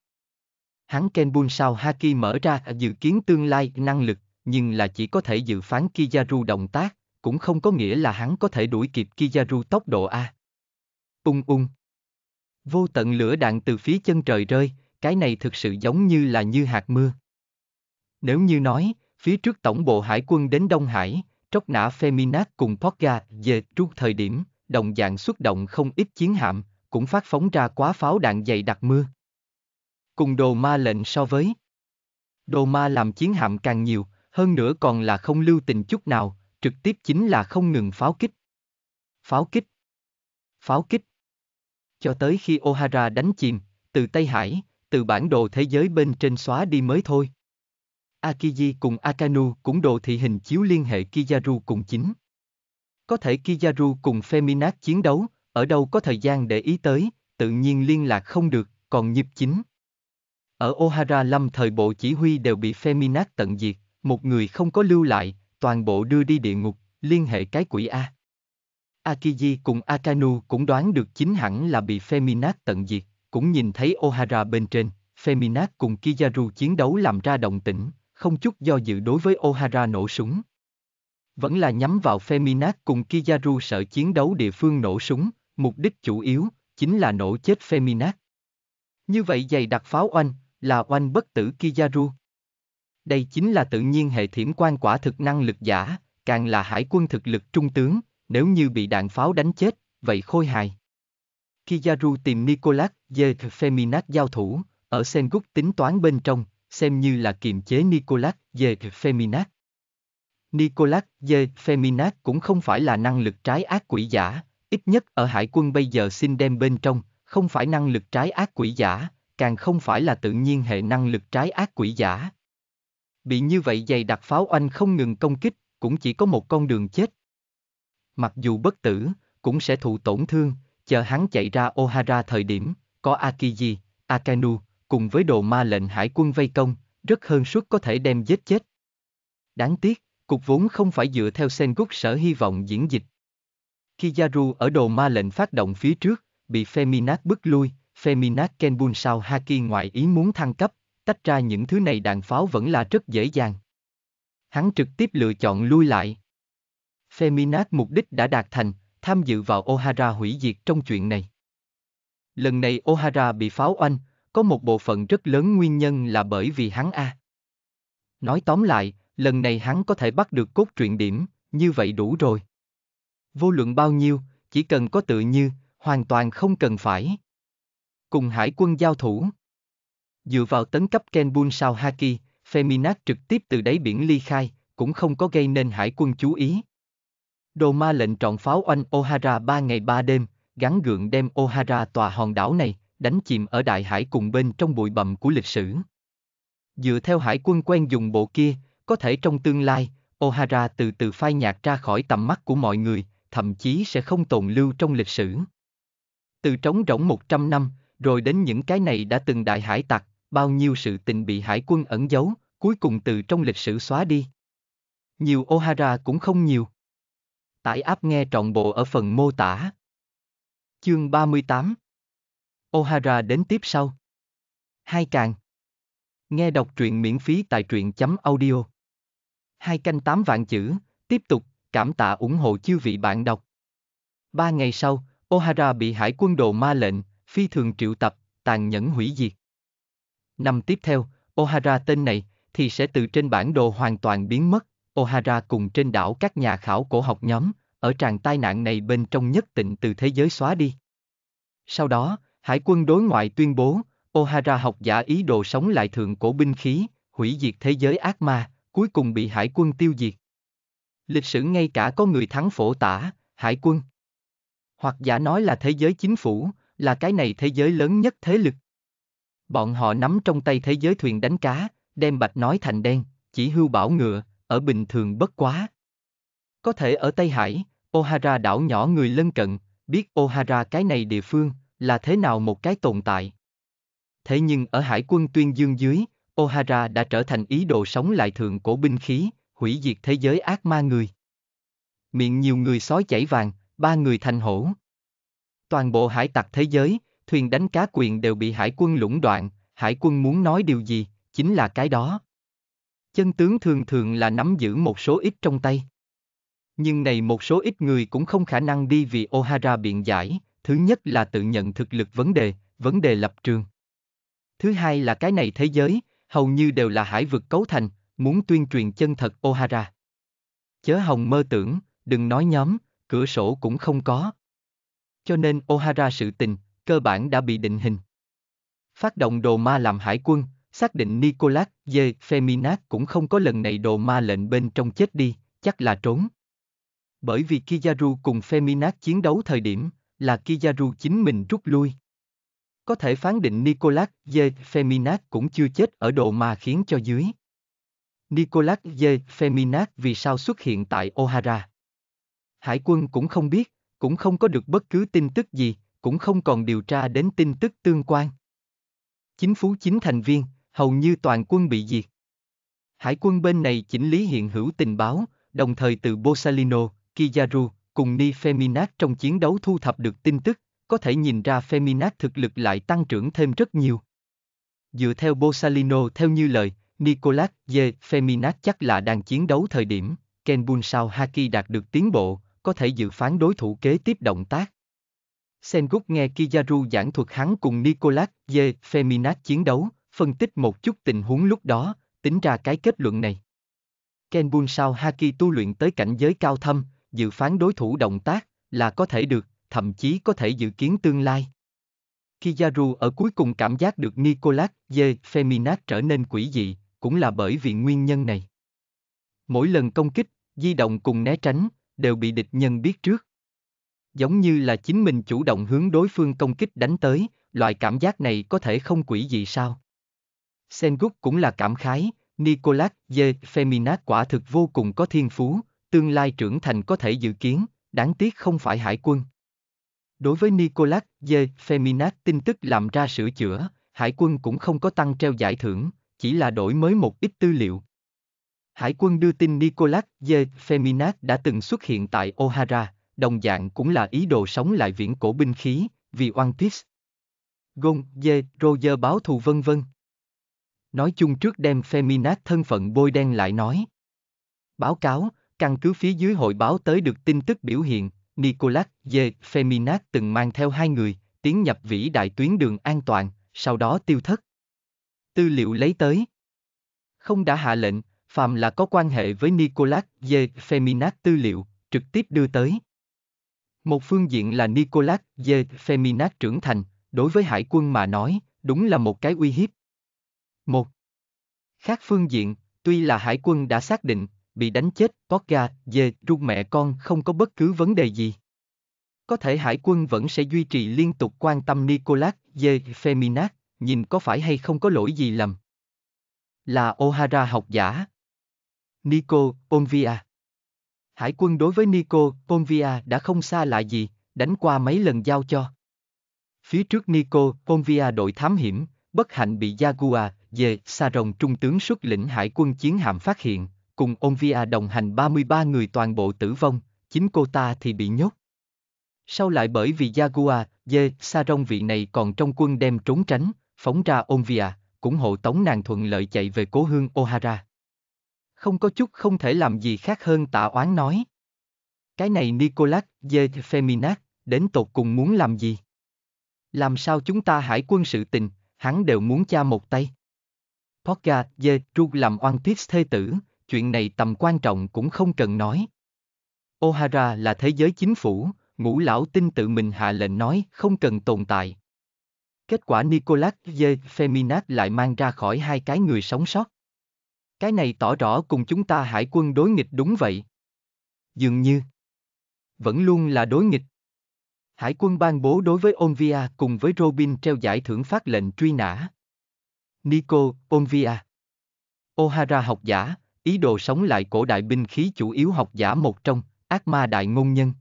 Hắn Kenbun sao Haki mở ra dự kiến tương lai năng lực, nhưng là chỉ có thể dự phán Kizaru động tác, cũng không có nghĩa là hắn có thể đuổi kịp Kizaru tốc độ A. Ung ung. Vô tận lửa đạn từ phía chân trời rơi, cái này thực sự giống như là như hạt mưa. Nếu như nói, phía trước tổng bộ hải quân đến Đông Hải, tróc nã Feminat cùng Pogga về trút thời điểm, đồng dạng xuất động không ít chiến hạm, cũng phát phóng ra quá pháo đạn dày đặc mưa cùng đồ ma lệnh so với. Đồ ma làm chiến hạm càng nhiều, hơn nữa còn là không lưu tình chút nào, trực tiếp chính là không ngừng pháo kích. Pháo kích. Pháo kích. Cho tới khi O'Hara đánh chìm, từ Tây Hải, từ bản đồ thế giới bên trên xóa đi mới thôi. Akiji cùng Akanu cũng đồ thị hình chiếu liên hệ Kizaru cùng chính. Có thể Kizaru cùng Feminat chiến đấu, ở đâu có thời gian để ý tới, tự nhiên liên lạc không được, còn nhịp chính. Ở O'Hara lâm thời bộ chỉ huy đều bị Feminat tận diệt, một người không có lưu lại, toàn bộ đưa đi địa ngục, liên hệ cái quỷ A. Akiji cùng Akanu cũng đoán được chính hẳn là bị Feminat tận diệt, cũng nhìn thấy O'Hara bên trên, Feminat cùng Kizaru chiến đấu làm ra động tĩnh, không chút do dự đối với O'Hara nổ súng. Vẫn là nhắm vào Feminat cùng Kizaru sợ chiến đấu địa phương nổ súng, mục đích chủ yếu chính là nổ chết Feminat. Như vậy dày đặc pháo oanh, là oanh bất tử Kizaru. Đây chính là tự nhiên hệ thiểm quan quả thực năng lực giả, càng là hải quân thực lực trung tướng, nếu như bị đạn pháo đánh chết, vậy khôi hài. Kizaru tìm Nicolas J. Feminat giao thủ, ở Sengut tính toán bên trong, xem như là kiềm chế Nicolas J. Feminat. Nicolas J. Feminat cũng không phải là năng lực trái ác quỷ giả, ít nhất ở hải quân bây giờ xin đem bên trong, không phải năng lực trái ác quỷ giả, càng không phải là tự nhiên hệ năng lực trái ác quỷ giả. Bị như vậy dày đặc pháo oanh không ngừng công kích, cũng chỉ có một con đường chết. Mặc dù bất tử, cũng sẽ thụ tổn thương, chờ hắn chạy ra Ohara thời điểm, có Akiji, Akanu, cùng với đồ ma lệnh hải quân vây công, rất hơn suất có thể đem giết chết. Đáng tiếc, cục vốn không phải dựa theo Sengoku sở hy vọng diễn dịch. Khi Yaru ở đồ ma lệnh phát động phía trước, bị Feminat bức lui, Feminat Kenbun sao Haki ngoại ý muốn thăng cấp, tách ra những thứ này đạn pháo vẫn là rất dễ dàng. Hắn trực tiếp lựa chọn lui lại. Feminat mục đích đã đạt thành, tham dự vào Ohara hủy diệt trong chuyện này. Lần này Ohara bị pháo oanh, có một bộ phận rất lớn nguyên nhân là bởi vì hắn A. Nói tóm lại, lần này hắn có thể bắt được cốt truyện điểm, như vậy đủ rồi. Vô luận bao nhiêu, chỉ cần có tự như, hoàn toàn không cần phải. Cùng hải quân giao thủ. Dựa vào tấn cấp Kenbun Sao Haki, Feminat trực tiếp từ đáy biển ly khai, cũng không có gây nên hải quân chú ý. Đồ ma lệnh trọn pháo oanh Ohara ba ngày ba đêm, gắn gượng đem Ohara tòa hòn đảo này, đánh chìm ở đại hải cùng bên trong bụi bặm của lịch sử. Dựa theo hải quân quen dùng bộ kia, có thể trong tương lai, Ohara từ từ phai nhạt ra khỏi tầm mắt của mọi người, thậm chí sẽ không tồn lưu trong lịch sử. Từ trống rỗng 100 năm, rồi đến những cái này đã từng đại hải tặc, bao nhiêu sự tình bị hải quân ẩn giấu, cuối cùng từ trong lịch sử xóa đi. Nhiều O'Hara cũng không nhiều. Tải áp nghe trọn bộ ở phần mô tả. Chương 38 O'Hara đến tiếp sau. Hai càng. Nghe đọc truyện miễn phí tại truyện.audio. chấm Hai canh tám vạn chữ, tiếp tục, cảm tạ ủng hộ chư vị bạn đọc. Ba ngày sau, O'Hara bị hải quân đồ ma lệnh, phi thường triệu tập, tàn nhẫn hủy diệt. Năm tiếp theo, O'Hara tên này thì sẽ từ trên bản đồ hoàn toàn biến mất, O'Hara cùng trên đảo các nhà khảo cổ học nhóm, ở tràng tai nạn này bên trong nhất tịnh từ thế giới xóa đi. Sau đó, Hải quân đối ngoại tuyên bố, O'Hara học giả ý đồ sống lại thượng cổ binh khí, hủy diệt thế giới ác ma, cuối cùng bị hải quân tiêu diệt. Lịch sử ngay cả có người thắng phổ tả, hải quân. Hoặc giả nói là thế giới chính phủ, là cái này thế giới lớn nhất thế lực. Bọn họ nắm trong tay thế giới thuyền đánh cá, đem bạch nói thành đen, chỉ hưu bảo ngựa, ở bình thường bất quá. Có thể ở Tây Hải, O'Hara đảo nhỏ người lân cận, biết O'Hara cái này địa phương, là thế nào một cái tồn tại. Thế nhưng ở hải quân tuyên dương dưới, O'Hara đã trở thành ý đồ sống lại thường cổ binh khí, hủy diệt thế giới ác ma người. Miệng nhiều người sói chảy vàng, ba người thành hổ, Toàn bộ hải tặc thế giới, thuyền đánh cá quyền đều bị hải quân lũng đoạn, hải quân muốn nói điều gì, chính là cái đó. Chân tướng thường thường là nắm giữ một số ít trong tay. Nhưng này một số ít người cũng không khả năng đi vì O'Hara biện giải, thứ nhất là tự nhận thực lực vấn đề, vấn đề lập trường. Thứ hai là cái này thế giới, hầu như đều là hải vực cấu thành, muốn tuyên truyền chân thật O'Hara. Chớ hồng mơ tưởng, đừng nói nhóm, cửa sổ cũng không có. Cho nên O'Hara sự tình, cơ bản đã bị định hình. Phát động đồ ma làm hải quân, xác định Nicolas J, Feminat cũng không có lần này đồ ma lệnh bên trong chết đi, chắc là trốn. Bởi vì Kizaru cùng Feminat chiến đấu thời điểm, là Kizaru chính mình rút lui. Có thể phán định Nicolas J, Feminat cũng chưa chết ở đồ ma khiến cho dưới. Nicolas J, Feminat vì sao xuất hiện tại O'Hara? Hải quân cũng không biết, cũng không có được bất cứ tin tức gì, cũng không còn điều tra đến tin tức tương quan. Chính phủ chính thành viên, hầu như toàn quân bị diệt. Hải quân bên này chỉnh lý hiện hữu tình báo, đồng thời từ Bosalino, Kijaru cùng Ni Feminat trong chiến đấu thu thập được tin tức, có thể nhìn ra Feminat thực lực lại tăng trưởng thêm rất nhiều. Dựa theo Bosalino theo như lời, Nicolas D. Feminat chắc là đang chiến đấu thời điểm, Kenbun sau Haki đạt được tiến bộ, có thể dự phán đối thủ kế tiếp động tác. Sengut nghe Kizaru giảng thuật hắn cùng Nicolas D. Feminat chiến đấu, phân tích một chút tình huống lúc đó, tính ra cái kết luận này. Kenbun sao Haki tu luyện tới cảnh giới cao thâm, dự phán đối thủ động tác là có thể được, thậm chí có thể dự kiến tương lai. Kizaru ở cuối cùng cảm giác được Nicolas D. Feminat trở nên quỷ dị, cũng là bởi vì nguyên nhân này. Mỗi lần công kích, di động cùng né tránh, đều bị địch nhân biết trước. Giống như là chính mình chủ động hướng đối phương công kích đánh tới, loại cảm giác này có thể không quỷ gì sao. Sengut cũng là cảm khái, Nicolas J. Feminat quả thực vô cùng có thiên phú, tương lai trưởng thành có thể dự kiến, đáng tiếc không phải hải quân. Đối với Nicolas J. Feminat tin tức làm ra sửa chữa, hải quân cũng không có tăng treo giải thưởng, chỉ là đổi mới một ít tư liệu. Hải quân đưa tin Nicolas D. Feminat đã từng xuất hiện tại O'Hara, đồng dạng cũng là ý đồ sống lại viễn cổ binh khí, vì One Piece. Gon, D. Roger báo thù vân vân. Nói chung trước đem Feminat thân phận bôi đen lại nói. Báo cáo, căn cứ phía dưới hội báo tới được tin tức biểu hiện, Nicolas D. Feminat từng mang theo hai người, tiến nhập vĩ đại tuyến đường an toàn, sau đó tiêu thất. Tư liệu lấy tới. Không đã hạ lệnh, phàm là có quan hệ với Nicolas D. Feminat tư liệu, trực tiếp đưa tới. Một phương diện là Nicolas D. Feminat trưởng thành, đối với hải quân mà nói, đúng là một cái uy hiếp. Một Khác phương diện, tuy là hải quân đã xác định, bị đánh chết, có Porga, dê, ru mẹ con không có bất cứ vấn đề gì. Có thể hải quân vẫn sẽ duy trì liên tục quan tâm Nicolas dê Feminat, nhìn có phải hay không có lỗi gì lầm. Là O'Hara học giả, Nico, Ponvia. Hải quân đối với Nico, Ponvia đã không xa lạ gì, đánh qua mấy lần giao cho. Phía trước Nico, Ponvia đội thám hiểm, bất hạnh bị Jaguar, về Rồng trung tướng xuất lĩnh hải quân chiến hạm phát hiện, cùng Onvia đồng hành 33 người toàn bộ tử vong, chính cô ta thì bị nhốt. Sau lại bởi vì Jaguar, dê, Rồng vị này còn trong quân đem trốn tránh, phóng ra Onvia, cũng hộ tống nàng thuận lợi chạy về cố hương O'Hara không có chút không thể làm gì khác hơn tạ oán nói. Cái này Nicolas de Feminat, đến tột cùng muốn làm gì? Làm sao chúng ta hải quân sự tình, hắn đều muốn cha một tay. Pogga de Ru làm oan tiết thê tử, chuyện này tầm quan trọng cũng không cần nói. O'Hara là thế giới chính phủ, ngũ lão tin tự mình hạ lệnh nói không cần tồn tại. Kết quả Nicolas de Feminat lại mang ra khỏi hai cái người sống sót. Cái này tỏ rõ cùng chúng ta hải quân đối nghịch đúng vậy. Dường như, vẫn luôn là đối nghịch. Hải quân ban bố đối với Onvia cùng với Robin treo giải thưởng phát lệnh truy nã. Nico, Onvia. O'Hara học giả, ý đồ sống lại cổ đại binh khí chủ yếu học giả một trong, ác ma đại ngôn nhân.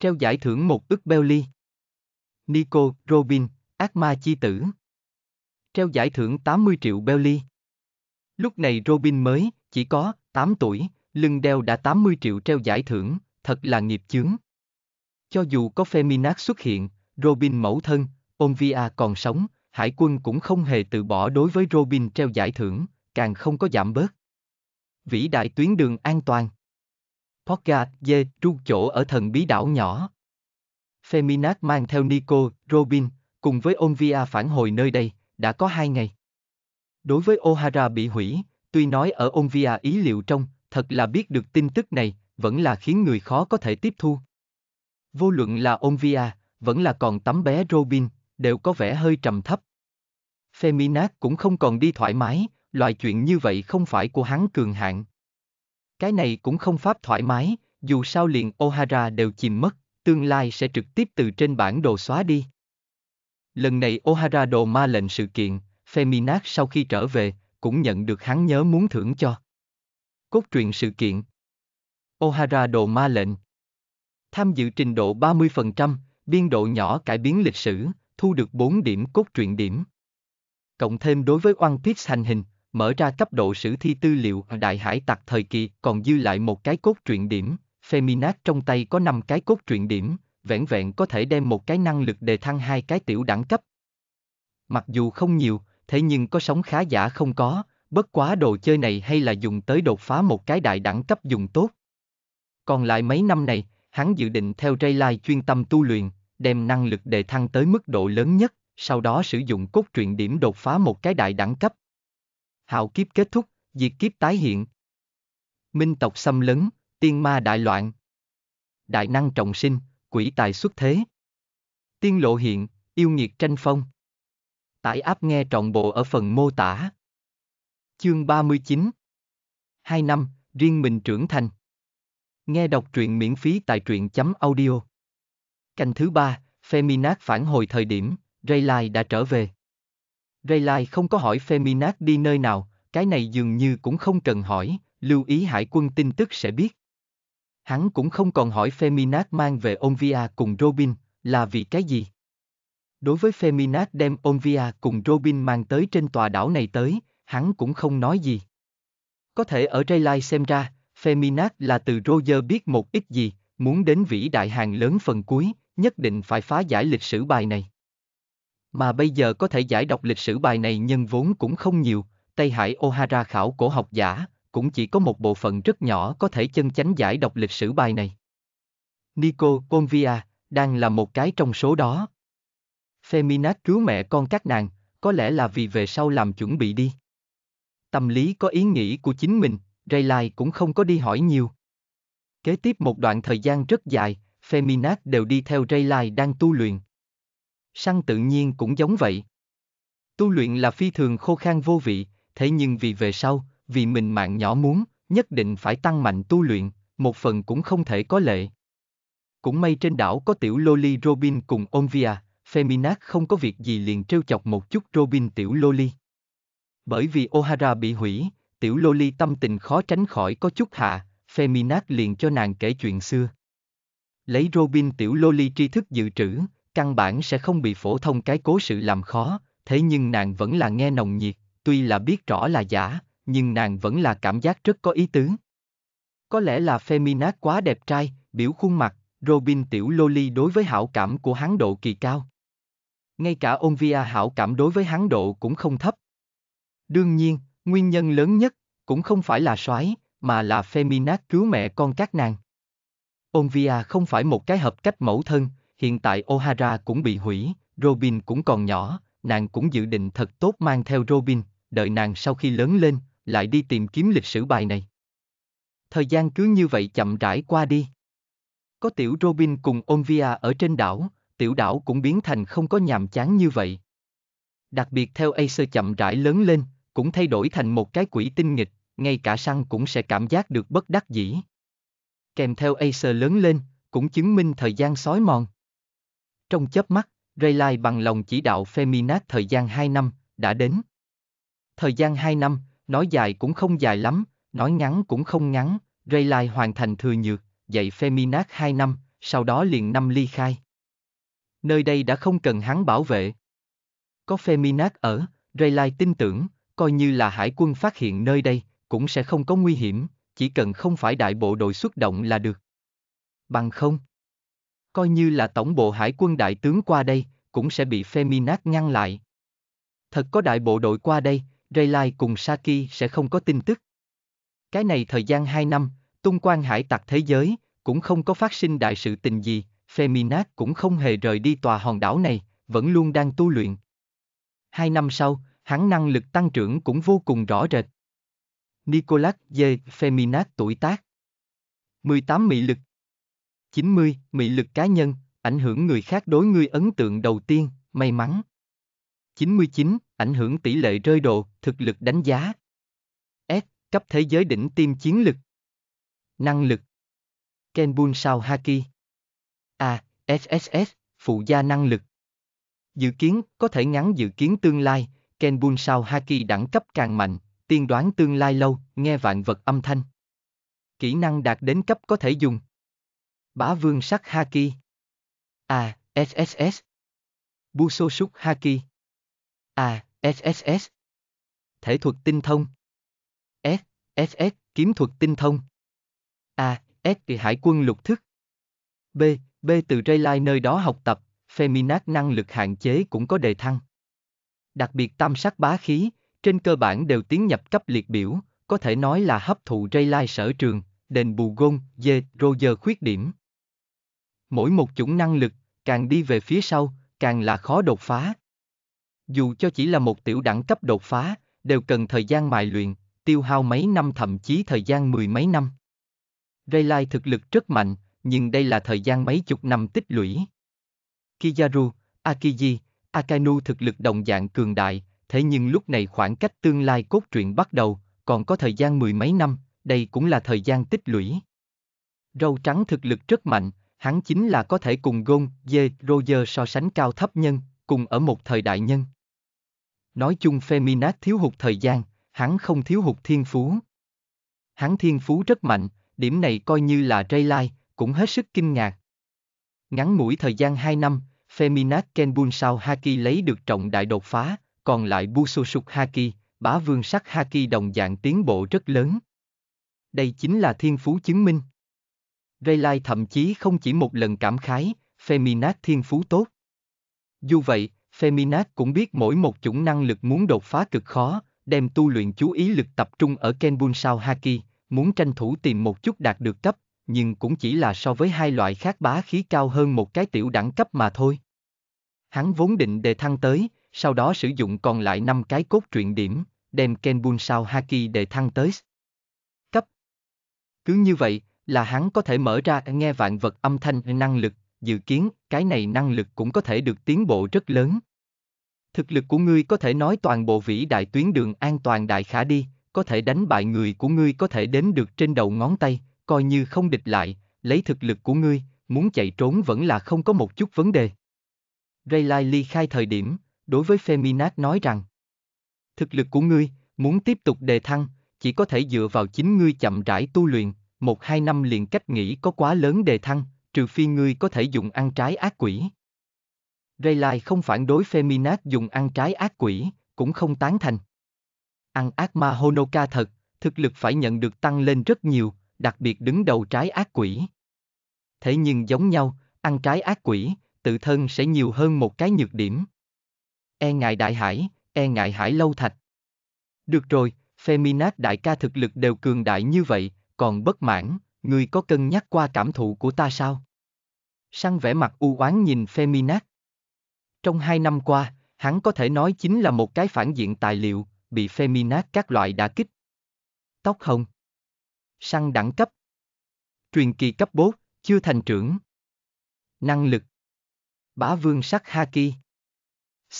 Treo giải thưởng một ức Belly. Nico, Robin, ác ma chi tử. Treo giải thưởng 80 triệu Belly. Lúc này Robin mới, chỉ có, 8 tuổi, lưng đeo đã 80 triệu treo giải thưởng, thật là nghiệp chướng. Cho dù có Feminax xuất hiện, Robin mẫu thân, Onvia còn sống, hải quân cũng không hề từ bỏ đối với Robin treo giải thưởng, càng không có giảm bớt. Vĩ đại tuyến đường an toàn. Pogga, dê, tru chỗ ở thần bí đảo nhỏ. Feminax mang theo Nico, Robin, cùng với Onvia phản hồi nơi đây, đã có hai ngày. Đối với O'Hara bị hủy, tuy nói ở Onvia ý liệu trong, thật là biết được tin tức này, vẫn là khiến người khó có thể tiếp thu. Vô luận là Onvia, vẫn là còn tấm bé Robin, đều có vẻ hơi trầm thấp. Feminat cũng không còn đi thoải mái, loại chuyện như vậy không phải của hắn cường hạng. Cái này cũng không pháp thoải mái, dù sao liền O'Hara đều chìm mất, tương lai sẽ trực tiếp từ trên bản đồ xóa đi. Lần này O'Hara đồ ma lệnh sự kiện, Feminac sau khi trở về, cũng nhận được hắn nhớ muốn thưởng cho. Cốt truyện sự kiện O'Hara đồ ma lệnh Tham dự trình độ 30%, biên độ nhỏ cải biến lịch sử, thu được 4 điểm cốt truyện điểm. Cộng thêm đối với One Piece hành hình, mở ra cấp độ sử thi tư liệu đại hải tặc thời kỳ còn dư lại một cái cốt truyện điểm, Feminat trong tay có 5 cái cốt truyện điểm, vẹn vẹn có thể đem một cái năng lực đề thăng hai cái tiểu đẳng cấp. Mặc dù không nhiều, thế nhưng có sống khá giả không có, bất quá đồ chơi này hay là dùng tới đột phá một cái đại đẳng cấp dùng tốt. Còn lại mấy năm này, hắn dự định theo Ray Lai chuyên tâm tu luyện, đem năng lực đề thăng tới mức độ lớn nhất, sau đó sử dụng cốt truyện điểm đột phá một cái đại đẳng cấp. Hạo kiếp kết thúc, diệt kiếp tái hiện. Minh tộc xâm lấn, tiên ma đại loạn. Đại năng trọng sinh, quỷ tài xuất thế. Tiên lộ hiện, yêu nghiệt tranh phong. Tải app nghe trọn bộ ở phần mô tả. Chương 39 2 năm, riêng mình trưởng thành. Nghe đọc truyện miễn phí tại truyện chấm audio. cành thứ ba, Feminac phản hồi thời điểm, Rayleigh đã trở về. Rayleigh không có hỏi Feminac đi nơi nào, cái này dường như cũng không cần hỏi, lưu ý hải quân tin tức sẽ biết. Hắn cũng không còn hỏi Feminac mang về Onvia cùng Robin, là vì cái gì. Đối với Feminat đem Onvia cùng Robin mang tới trên tòa đảo này tới, hắn cũng không nói gì. Có thể ở Rayleigh xem ra, Feminat là từ Roger biết một ít gì, muốn đến vĩ đại hàng lớn phần cuối, nhất định phải phá giải lịch sử bài này. Mà bây giờ có thể giải đọc lịch sử bài này nhân vốn cũng không nhiều, Tây Hải O'Hara khảo cổ học giả, cũng chỉ có một bộ phận rất nhỏ có thể chân chánh giải đọc lịch sử bài này. Nico Convia đang là một cái trong số đó, Feminat cứu mẹ con các nàng, có lẽ là vì về sau làm chuẩn bị đi. Tâm lý có ý nghĩ của chính mình, Rayleigh cũng không có đi hỏi nhiều. Kế tiếp một đoạn thời gian rất dài, Feminat đều đi theo Rayleigh đang tu luyện. Săn tự nhiên cũng giống vậy. Tu luyện là phi thường khô khan vô vị, thế nhưng vì về sau, vì mình mạng nhỏ muốn, nhất định phải tăng mạnh tu luyện, một phần cũng không thể có lệ. Cũng may trên đảo có tiểu Loli Robin cùng Onvia, Feminac không có việc gì liền trêu chọc một chút Robin tiểu Loli. Bởi vì O'Hara bị hủy, tiểu Loli tâm tình khó tránh khỏi có chút hạ, Feminac liền cho nàng kể chuyện xưa. Lấy Robin tiểu Loli tri thức dự trữ, căn bản sẽ không bị phổ thông cái cố sự làm khó, thế nhưng nàng vẫn là nghe nồng nhiệt, tuy là biết rõ là giả, nhưng nàng vẫn là cảm giác rất có ý tứ. Có lẽ là Feminac quá đẹp trai, biểu khuôn mặt, Robin tiểu Loli đối với hảo cảm của hắn độ kỳ cao ngay cả ôn via hảo cảm đối với hắn độ cũng không thấp. Đương nhiên, nguyên nhân lớn nhất cũng không phải là soái, mà là Feminat cứu mẹ con các nàng. Ôn via không phải một cái hợp cách mẫu thân, hiện tại O'Hara cũng bị hủy, Robin cũng còn nhỏ, nàng cũng dự định thật tốt mang theo Robin, đợi nàng sau khi lớn lên, lại đi tìm kiếm lịch sử bài này. Thời gian cứ như vậy chậm rãi qua đi. Có tiểu Robin cùng Onvia ở trên đảo, tiểu đảo cũng biến thành không có nhàm chán như vậy. Đặc biệt theo Acer chậm rãi lớn lên, cũng thay đổi thành một cái quỷ tinh nghịch, ngay cả săn cũng sẽ cảm giác được bất đắc dĩ. Kèm theo Acer lớn lên, cũng chứng minh thời gian sói mòn. Trong chớp mắt, Rayleigh bằng lòng chỉ đạo Feminat thời gian 2 năm, đã đến. Thời gian 2 năm, nói dài cũng không dài lắm, nói ngắn cũng không ngắn, Rayleigh hoàn thành thừa nhược, dạy Feminat 2 năm, sau đó liền năm ly khai nơi đây đã không cần hắn bảo vệ. Có Feminat ở, Rayleigh tin tưởng, coi như là hải quân phát hiện nơi đây, cũng sẽ không có nguy hiểm, chỉ cần không phải đại bộ đội xuất động là được. Bằng không, coi như là tổng bộ hải quân đại tướng qua đây, cũng sẽ bị Feminat ngăn lại. Thật có đại bộ đội qua đây, Rayleigh cùng Saki sẽ không có tin tức. Cái này thời gian 2 năm, tung quan hải tặc thế giới, cũng không có phát sinh đại sự tình gì, Feminat cũng không hề rời đi tòa hòn đảo này, vẫn luôn đang tu luyện. Hai năm sau, hắn năng lực tăng trưởng cũng vô cùng rõ rệt. Nicolas D. Feminat tuổi tác 18 Mị lực 90. Mị lực cá nhân, ảnh hưởng người khác đối ngươi ấn tượng đầu tiên, may mắn. 99. Ảnh hưởng tỷ lệ rơi độ, thực lực đánh giá. S. Cấp thế giới đỉnh tiêm chiến lực. Năng lực. Kenbun Sao Haki A, SSS, phụ gia năng lực. Dự kiến, có thể ngắn dự kiến tương lai, Kenbun sao Haki đẳng cấp càng mạnh, tiên đoán tương lai lâu, nghe vạn vật âm thanh. Kỹ năng đạt đến cấp có thể dùng. Bá vương sắc Haki. A, SSS. Buso súc Haki. A, SSS. Thể thuật tinh thông. S, SS, kiếm thuật tinh thông. A, S hải quân lục thức. B, B từ Rayleigh nơi đó học tập, Feminat năng lực hạn chế cũng có đề thăng. Đặc biệt tam sắc bá khí, trên cơ bản đều tiến nhập cấp liệt biểu, có thể nói là hấp thụ Rayleigh sở trường, đền bù gôn, dê, Roger khuyết điểm. Mỗi một chủng năng lực, càng đi về phía sau, càng là khó đột phá. Dù cho chỉ là một tiểu đẳng cấp đột phá, đều cần thời gian mài luyện, tiêu hao mấy năm thậm chí thời gian mười mấy năm. Rayleigh thực lực rất mạnh, nhưng đây là thời gian mấy chục năm tích lũy. Kizaru, Akiji, Akainu thực lực đồng dạng cường đại, thế nhưng lúc này khoảng cách tương lai cốt truyện bắt đầu, còn có thời gian mười mấy năm, đây cũng là thời gian tích lũy. Râu trắng thực lực rất mạnh, hắn chính là có thể cùng Gon, Dê, Roger so sánh cao thấp nhân, cùng ở một thời đại nhân. Nói chung Feminat thiếu hụt thời gian, hắn không thiếu hụt thiên phú. Hắn thiên phú rất mạnh, điểm này coi như là Ray Lai, cũng hết sức kinh ngạc. Ngắn mũi thời gian 2 năm, Feminat Kenbun Sao Haki lấy được trọng đại đột phá, còn lại Busoshuk Haki, bá vương sắc Haki đồng dạng tiến bộ rất lớn. Đây chính là thiên phú chứng minh. Relai thậm chí không chỉ một lần cảm khái, Feminat thiên phú tốt. Dù vậy, Feminat cũng biết mỗi một chủng năng lực muốn đột phá cực khó, đem tu luyện chú ý lực tập trung ở Kenbun Sao Haki, muốn tranh thủ tìm một chút đạt được cấp, nhưng cũng chỉ là so với hai loại khác bá khí cao hơn một cái tiểu đẳng cấp mà thôi. Hắn vốn định đề thăng tới, sau đó sử dụng còn lại năm cái cốt truyện điểm, đem Kenbun Sao Haki đề thăng tới. Cấp. Cứ như vậy, là hắn có thể mở ra nghe vạn vật âm thanh năng lực, dự kiến cái này năng lực cũng có thể được tiến bộ rất lớn. Thực lực của ngươi có thể nói toàn bộ vĩ đại tuyến đường an toàn đại khả đi, có thể đánh bại người của ngươi có thể đếm được trên đầu ngón tay, coi như không địch lại, lấy thực lực của ngươi, muốn chạy trốn vẫn là không có một chút vấn đề. Rayleigh ly khai thời điểm, đối với Feminat nói rằng, thực lực của ngươi, muốn tiếp tục đề thăng, chỉ có thể dựa vào chính ngươi chậm rãi tu luyện, một hai năm liền cách nghĩ có quá lớn đề thăng, trừ phi ngươi có thể dùng ăn trái ác quỷ. Rayleigh không phản đối Feminat dùng ăn trái ác quỷ, cũng không tán thành. Ăn ác ma Honoka thật, thực lực phải nhận được tăng lên rất nhiều, đặc biệt đứng đầu trái ác quỷ. Thế nhưng giống nhau, ăn trái ác quỷ, tự thân sẽ nhiều hơn một cái nhược điểm. E ngại đại hải, e ngại hải lâu thạch. Được rồi, Feminat đại ca thực lực đều cường đại như vậy, còn bất mãn, ngươi có cân nhắc qua cảm thụ của ta sao? Sang vẻ mặt u oán nhìn Feminat. Trong hai năm qua, hắn có thể nói chính là một cái phản diện tài liệu, bị Feminat các loại đã kích. Tóc hồng, Săn đẳng cấp. Truyền kỳ cấp bốt, chưa thành trưởng. Năng lực. Bá vương sắc Haki.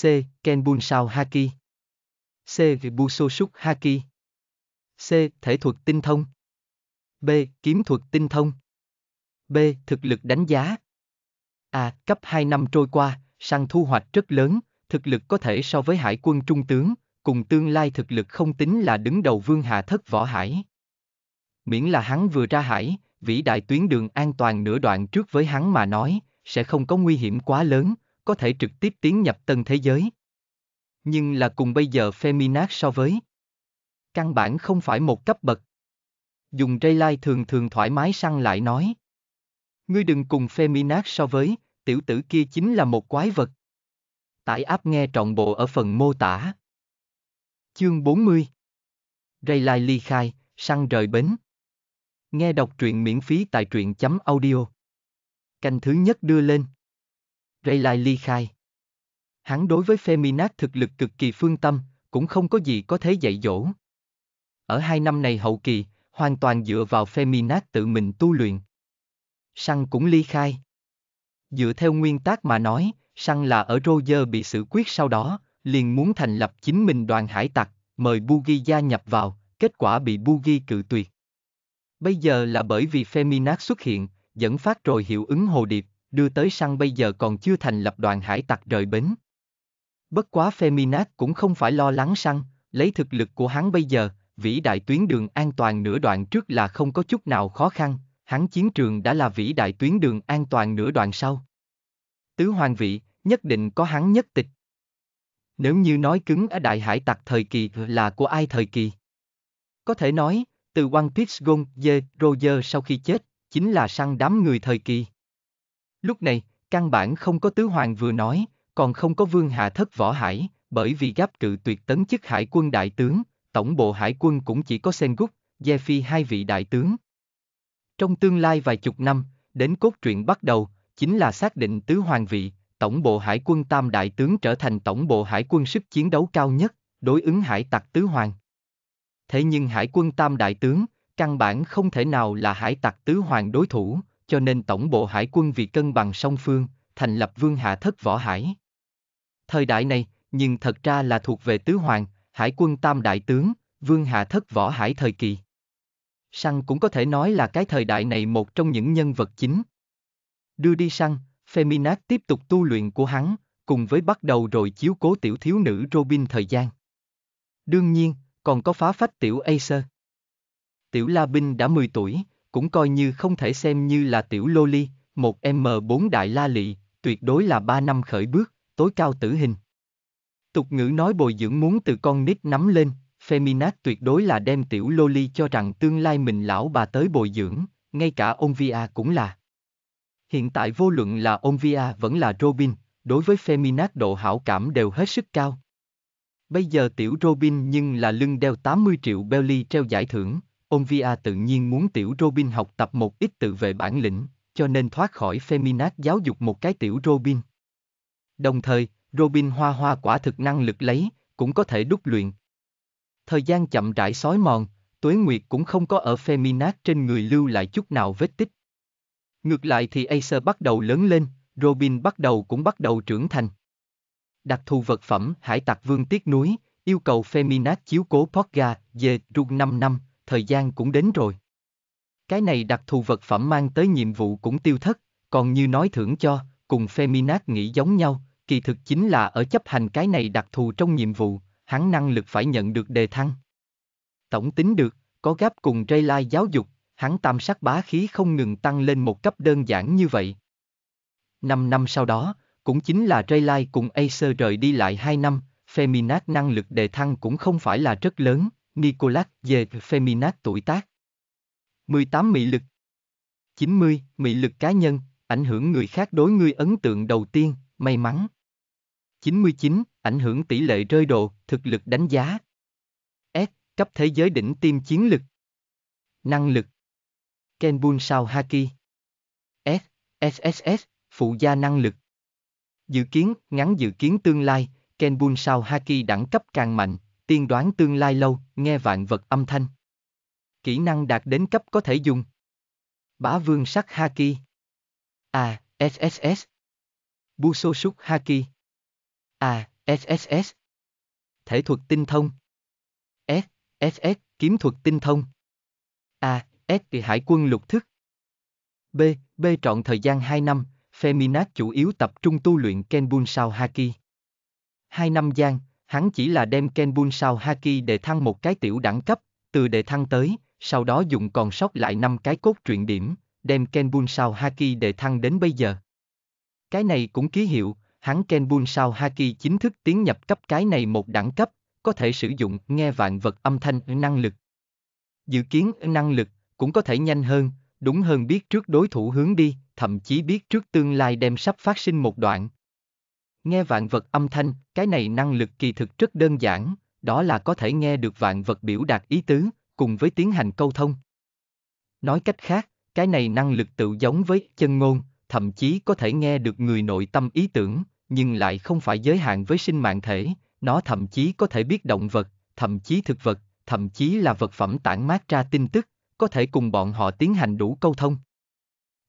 C. Kenbun sao Haki. C. Busosuk Haki. C. Thể thuật tinh thông. B. Kiếm thuật tinh thông. B. Thực lực đánh giá. A. À, cấp 2 năm trôi qua, săn thu hoạch rất lớn, thực lực có thể so với hải quân trung tướng, cùng tương lai thực lực không tính là đứng đầu vương hạ thất võ hải miễn là hắn vừa ra hải, vĩ đại tuyến đường an toàn nửa đoạn trước với hắn mà nói, sẽ không có nguy hiểm quá lớn, có thể trực tiếp tiến nhập tân thế giới. Nhưng là cùng bây giờ Feminat so với. Căn bản không phải một cấp bậc. Dùng Ray Lai thường thường thoải mái săn lại nói. Ngươi đừng cùng Feminat so với, tiểu tử kia chính là một quái vật. Tải áp nghe trọn bộ ở phần mô tả. Chương 40 Ray Lai ly khai, săn rời bến. Nghe đọc truyện miễn phí tại truyện chấm audio. Canh thứ nhất đưa lên. Ray Lai ly khai. Hắn đối với Feminat thực lực cực kỳ phương tâm, cũng không có gì có thể dạy dỗ. Ở hai năm này hậu kỳ, hoàn toàn dựa vào Feminat tự mình tu luyện. Săn cũng ly khai. Dựa theo nguyên tắc mà nói, Săn là ở Roger bị xử quyết sau đó, liền muốn thành lập chính mình đoàn hải tặc, mời Bugi gia nhập vào, kết quả bị Bugi cự tuyệt. Bây giờ là bởi vì Feminax xuất hiện, dẫn phát rồi hiệu ứng hồ điệp, đưa tới săn bây giờ còn chưa thành lập đoàn hải tặc rời bến. Bất quá Feminax cũng không phải lo lắng săn, lấy thực lực của hắn bây giờ, vĩ đại tuyến đường an toàn nửa đoạn trước là không có chút nào khó khăn, hắn chiến trường đã là vĩ đại tuyến đường an toàn nửa đoạn sau. Tứ hoàng vị, nhất định có hắn nhất tịch. Nếu như nói cứng ở đại hải tặc thời kỳ là của ai thời kỳ? Có thể nói, từ One Piece Gold, Roger sau khi chết, chính là săn đám người thời kỳ. Lúc này, căn bản không có tứ hoàng vừa nói, còn không có vương hạ thất võ hải, bởi vì gáp cự tuyệt tấn chức hải quân đại tướng, tổng bộ hải quân cũng chỉ có Sengoku, Ye Phi hai vị đại tướng. Trong tương lai vài chục năm, đến cốt truyện bắt đầu, chính là xác định tứ hoàng vị, tổng bộ hải quân tam đại tướng trở thành tổng bộ hải quân sức chiến đấu cao nhất, đối ứng hải tặc tứ hoàng. Thế nhưng hải quân tam đại tướng, căn bản không thể nào là hải tặc tứ hoàng đối thủ, cho nên tổng bộ hải quân vì cân bằng song phương, thành lập vương hạ thất võ hải. Thời đại này, nhưng thật ra là thuộc về tứ hoàng, hải quân tam đại tướng, vương hạ thất võ hải thời kỳ. Săn cũng có thể nói là cái thời đại này một trong những nhân vật chính. Đưa đi săn, Feminat tiếp tục tu luyện của hắn, cùng với bắt đầu rồi chiếu cố tiểu thiếu nữ Robin thời gian. Đương nhiên, còn có phá phách tiểu Acer. Tiểu La Binh đã 10 tuổi, cũng coi như không thể xem như là tiểu Loli, một M4 đại La Lị, tuyệt đối là 3 năm khởi bước, tối cao tử hình. Tục ngữ nói bồi dưỡng muốn từ con nít nắm lên, Feminat tuyệt đối là đem tiểu Loli cho rằng tương lai mình lão bà tới bồi dưỡng, ngay cả Onvia cũng là. Hiện tại vô luận là Onvia vẫn là Robin, đối với Feminat độ hảo cảm đều hết sức cao, Bây giờ tiểu Robin nhưng là lưng đeo 80 triệu Belly treo giải thưởng, Onvia tự nhiên muốn tiểu Robin học tập một ít tự vệ bản lĩnh, cho nên thoát khỏi Feminat giáo dục một cái tiểu Robin. Đồng thời, Robin hoa hoa quả thực năng lực lấy, cũng có thể đúc luyện. Thời gian chậm rãi sói mòn, Tuế Nguyệt cũng không có ở Feminat trên người lưu lại chút nào vết tích. Ngược lại thì Acer bắt đầu lớn lên, Robin bắt đầu cũng bắt đầu trưởng thành đặc thù vật phẩm Hải tặc vương tiếc núi, yêu cầu Feminat chiếu cố Porga, về rung 5 năm, thời gian cũng đến rồi. Cái này đặc thù vật phẩm mang tới nhiệm vụ cũng tiêu thất, còn như nói thưởng cho, cùng Feminat nghĩ giống nhau, kỳ thực chính là ở chấp hành cái này đặc thù trong nhiệm vụ, hắn năng lực phải nhận được đề thăng. Tổng tính được, có gáp cùng Ray Lai giáo dục, hắn tam sắc bá khí không ngừng tăng lên một cấp đơn giản như vậy. Năm năm sau đó, cũng chính là Ray Lai cùng Acer rời đi lại 2 năm, Feminat năng lực đề thăng cũng không phải là rất lớn, Nicolas về Feminat tuổi tác. 18 Mị lực 90. Mị lực cá nhân, ảnh hưởng người khác đối ngươi ấn tượng đầu tiên, may mắn. 99. Ảnh hưởng tỷ lệ rơi đồ, thực lực đánh giá. S. Cấp thế giới đỉnh tiêm chiến lực. Năng lực. Kenbun Sao Haki. S. SSS. Phụ gia năng lực. Dự kiến, ngắn dự kiến tương lai, ken bun sao Haki đẳng cấp càng mạnh, tiên đoán tương lai lâu, nghe vạn vật âm thanh. Kỹ năng đạt đến cấp có thể dùng. Bá vương sắc Haki. a SSS. Buso súc Haki. a SSS. Thể thuật tinh thông. S, SS, kiếm thuật tinh thông. a S hải quân lục thức. B, B trọn thời gian 2 năm, Feminat chủ yếu tập trung tu luyện Kenbun Sao Haki. Hai năm gian, hắn chỉ là đem Kenbun Sao Haki để thăng một cái tiểu đẳng cấp, từ để thăng tới, sau đó dùng còn sót lại năm cái cốt truyện điểm, đem Kenbun Sao Haki để thăng đến bây giờ. Cái này cũng ký hiệu, hắn Kenbun Sao Haki chính thức tiến nhập cấp cái này một đẳng cấp, có thể sử dụng nghe vạn vật âm thanh năng lực. Dự kiến năng lực cũng có thể nhanh hơn, đúng hơn biết trước đối thủ hướng đi, thậm chí biết trước tương lai đem sắp phát sinh một đoạn. Nghe vạn vật âm thanh, cái này năng lực kỳ thực rất đơn giản, đó là có thể nghe được vạn vật biểu đạt ý tứ, cùng với tiến hành câu thông. Nói cách khác, cái này năng lực tự giống với chân ngôn, thậm chí có thể nghe được người nội tâm ý tưởng, nhưng lại không phải giới hạn với sinh mạng thể, nó thậm chí có thể biết động vật, thậm chí thực vật, thậm chí là vật phẩm tản mát ra tin tức, có thể cùng bọn họ tiến hành đủ câu thông.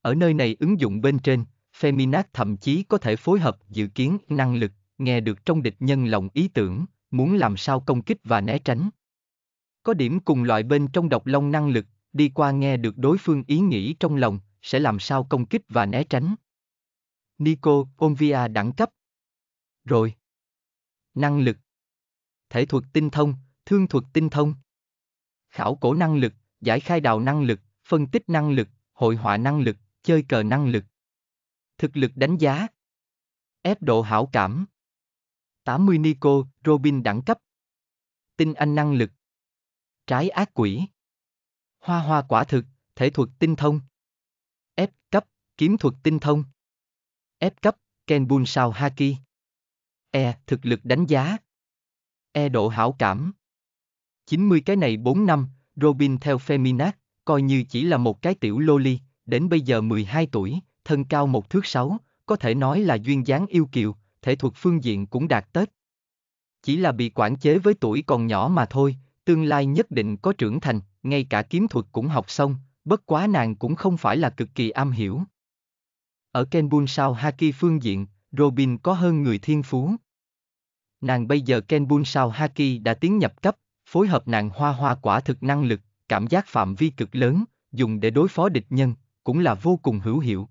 Ở nơi này ứng dụng bên trên, feminac thậm chí có thể phối hợp dự kiến năng lực, nghe được trong địch nhân lòng ý tưởng, muốn làm sao công kích và né tránh. Có điểm cùng loại bên trong độc long năng lực, đi qua nghe được đối phương ý nghĩ trong lòng, sẽ làm sao công kích và né tránh. Nico Onvia đẳng cấp. Rồi. Năng lực. Thể thuật tinh thông, thương thuật tinh thông. Khảo cổ năng lực, giải khai đào năng lực, phân tích năng lực, hội họa năng lực, chơi cờ năng lực. Thực lực đánh giá. Ép độ hảo cảm. 80 Nico, Robin đẳng cấp. Tinh anh năng lực. Trái ác quỷ. Hoa hoa quả thực, thể thuật tinh thông. F cấp, kiếm thuật tinh thông. F cấp, Kenbun Sao Haki. E, thực lực đánh giá. E độ hảo cảm. 90 cái này 4 năm, Robin theo Feminat, coi như chỉ là một cái tiểu loli đến bây giờ 12 tuổi, thân cao một thước sáu, có thể nói là duyên dáng yêu kiều, thể thuật phương diện cũng đạt tết. Chỉ là bị quản chế với tuổi còn nhỏ mà thôi, tương lai nhất định có trưởng thành, ngay cả kiếm thuật cũng học xong, bất quá nàng cũng không phải là cực kỳ am hiểu. Ở Kenbun sao Haki phương diện, Robin có hơn người thiên phú. Nàng bây giờ Kenbun sao Haki đã tiến nhập cấp, phối hợp nàng hoa hoa quả thực năng lực, cảm giác phạm vi cực lớn, dùng để đối phó địch nhân, cũng là vô cùng hữu hiệu.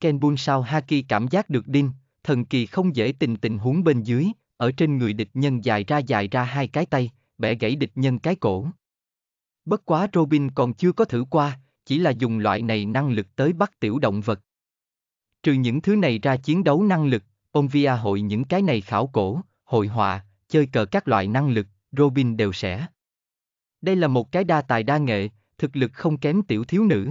Ken Bun sao Haki cảm giác được đinh, thần kỳ không dễ tình tình huống bên dưới, ở trên người địch nhân dài ra dài ra hai cái tay, bẻ gãy địch nhân cái cổ. Bất quá Robin còn chưa có thử qua, chỉ là dùng loại này năng lực tới bắt tiểu động vật. Trừ những thứ này ra chiến đấu năng lực, ông Via hội những cái này khảo cổ, hội họa, chơi cờ các loại năng lực, Robin đều sẽ. Đây là một cái đa tài đa nghệ, thực lực không kém tiểu thiếu nữ.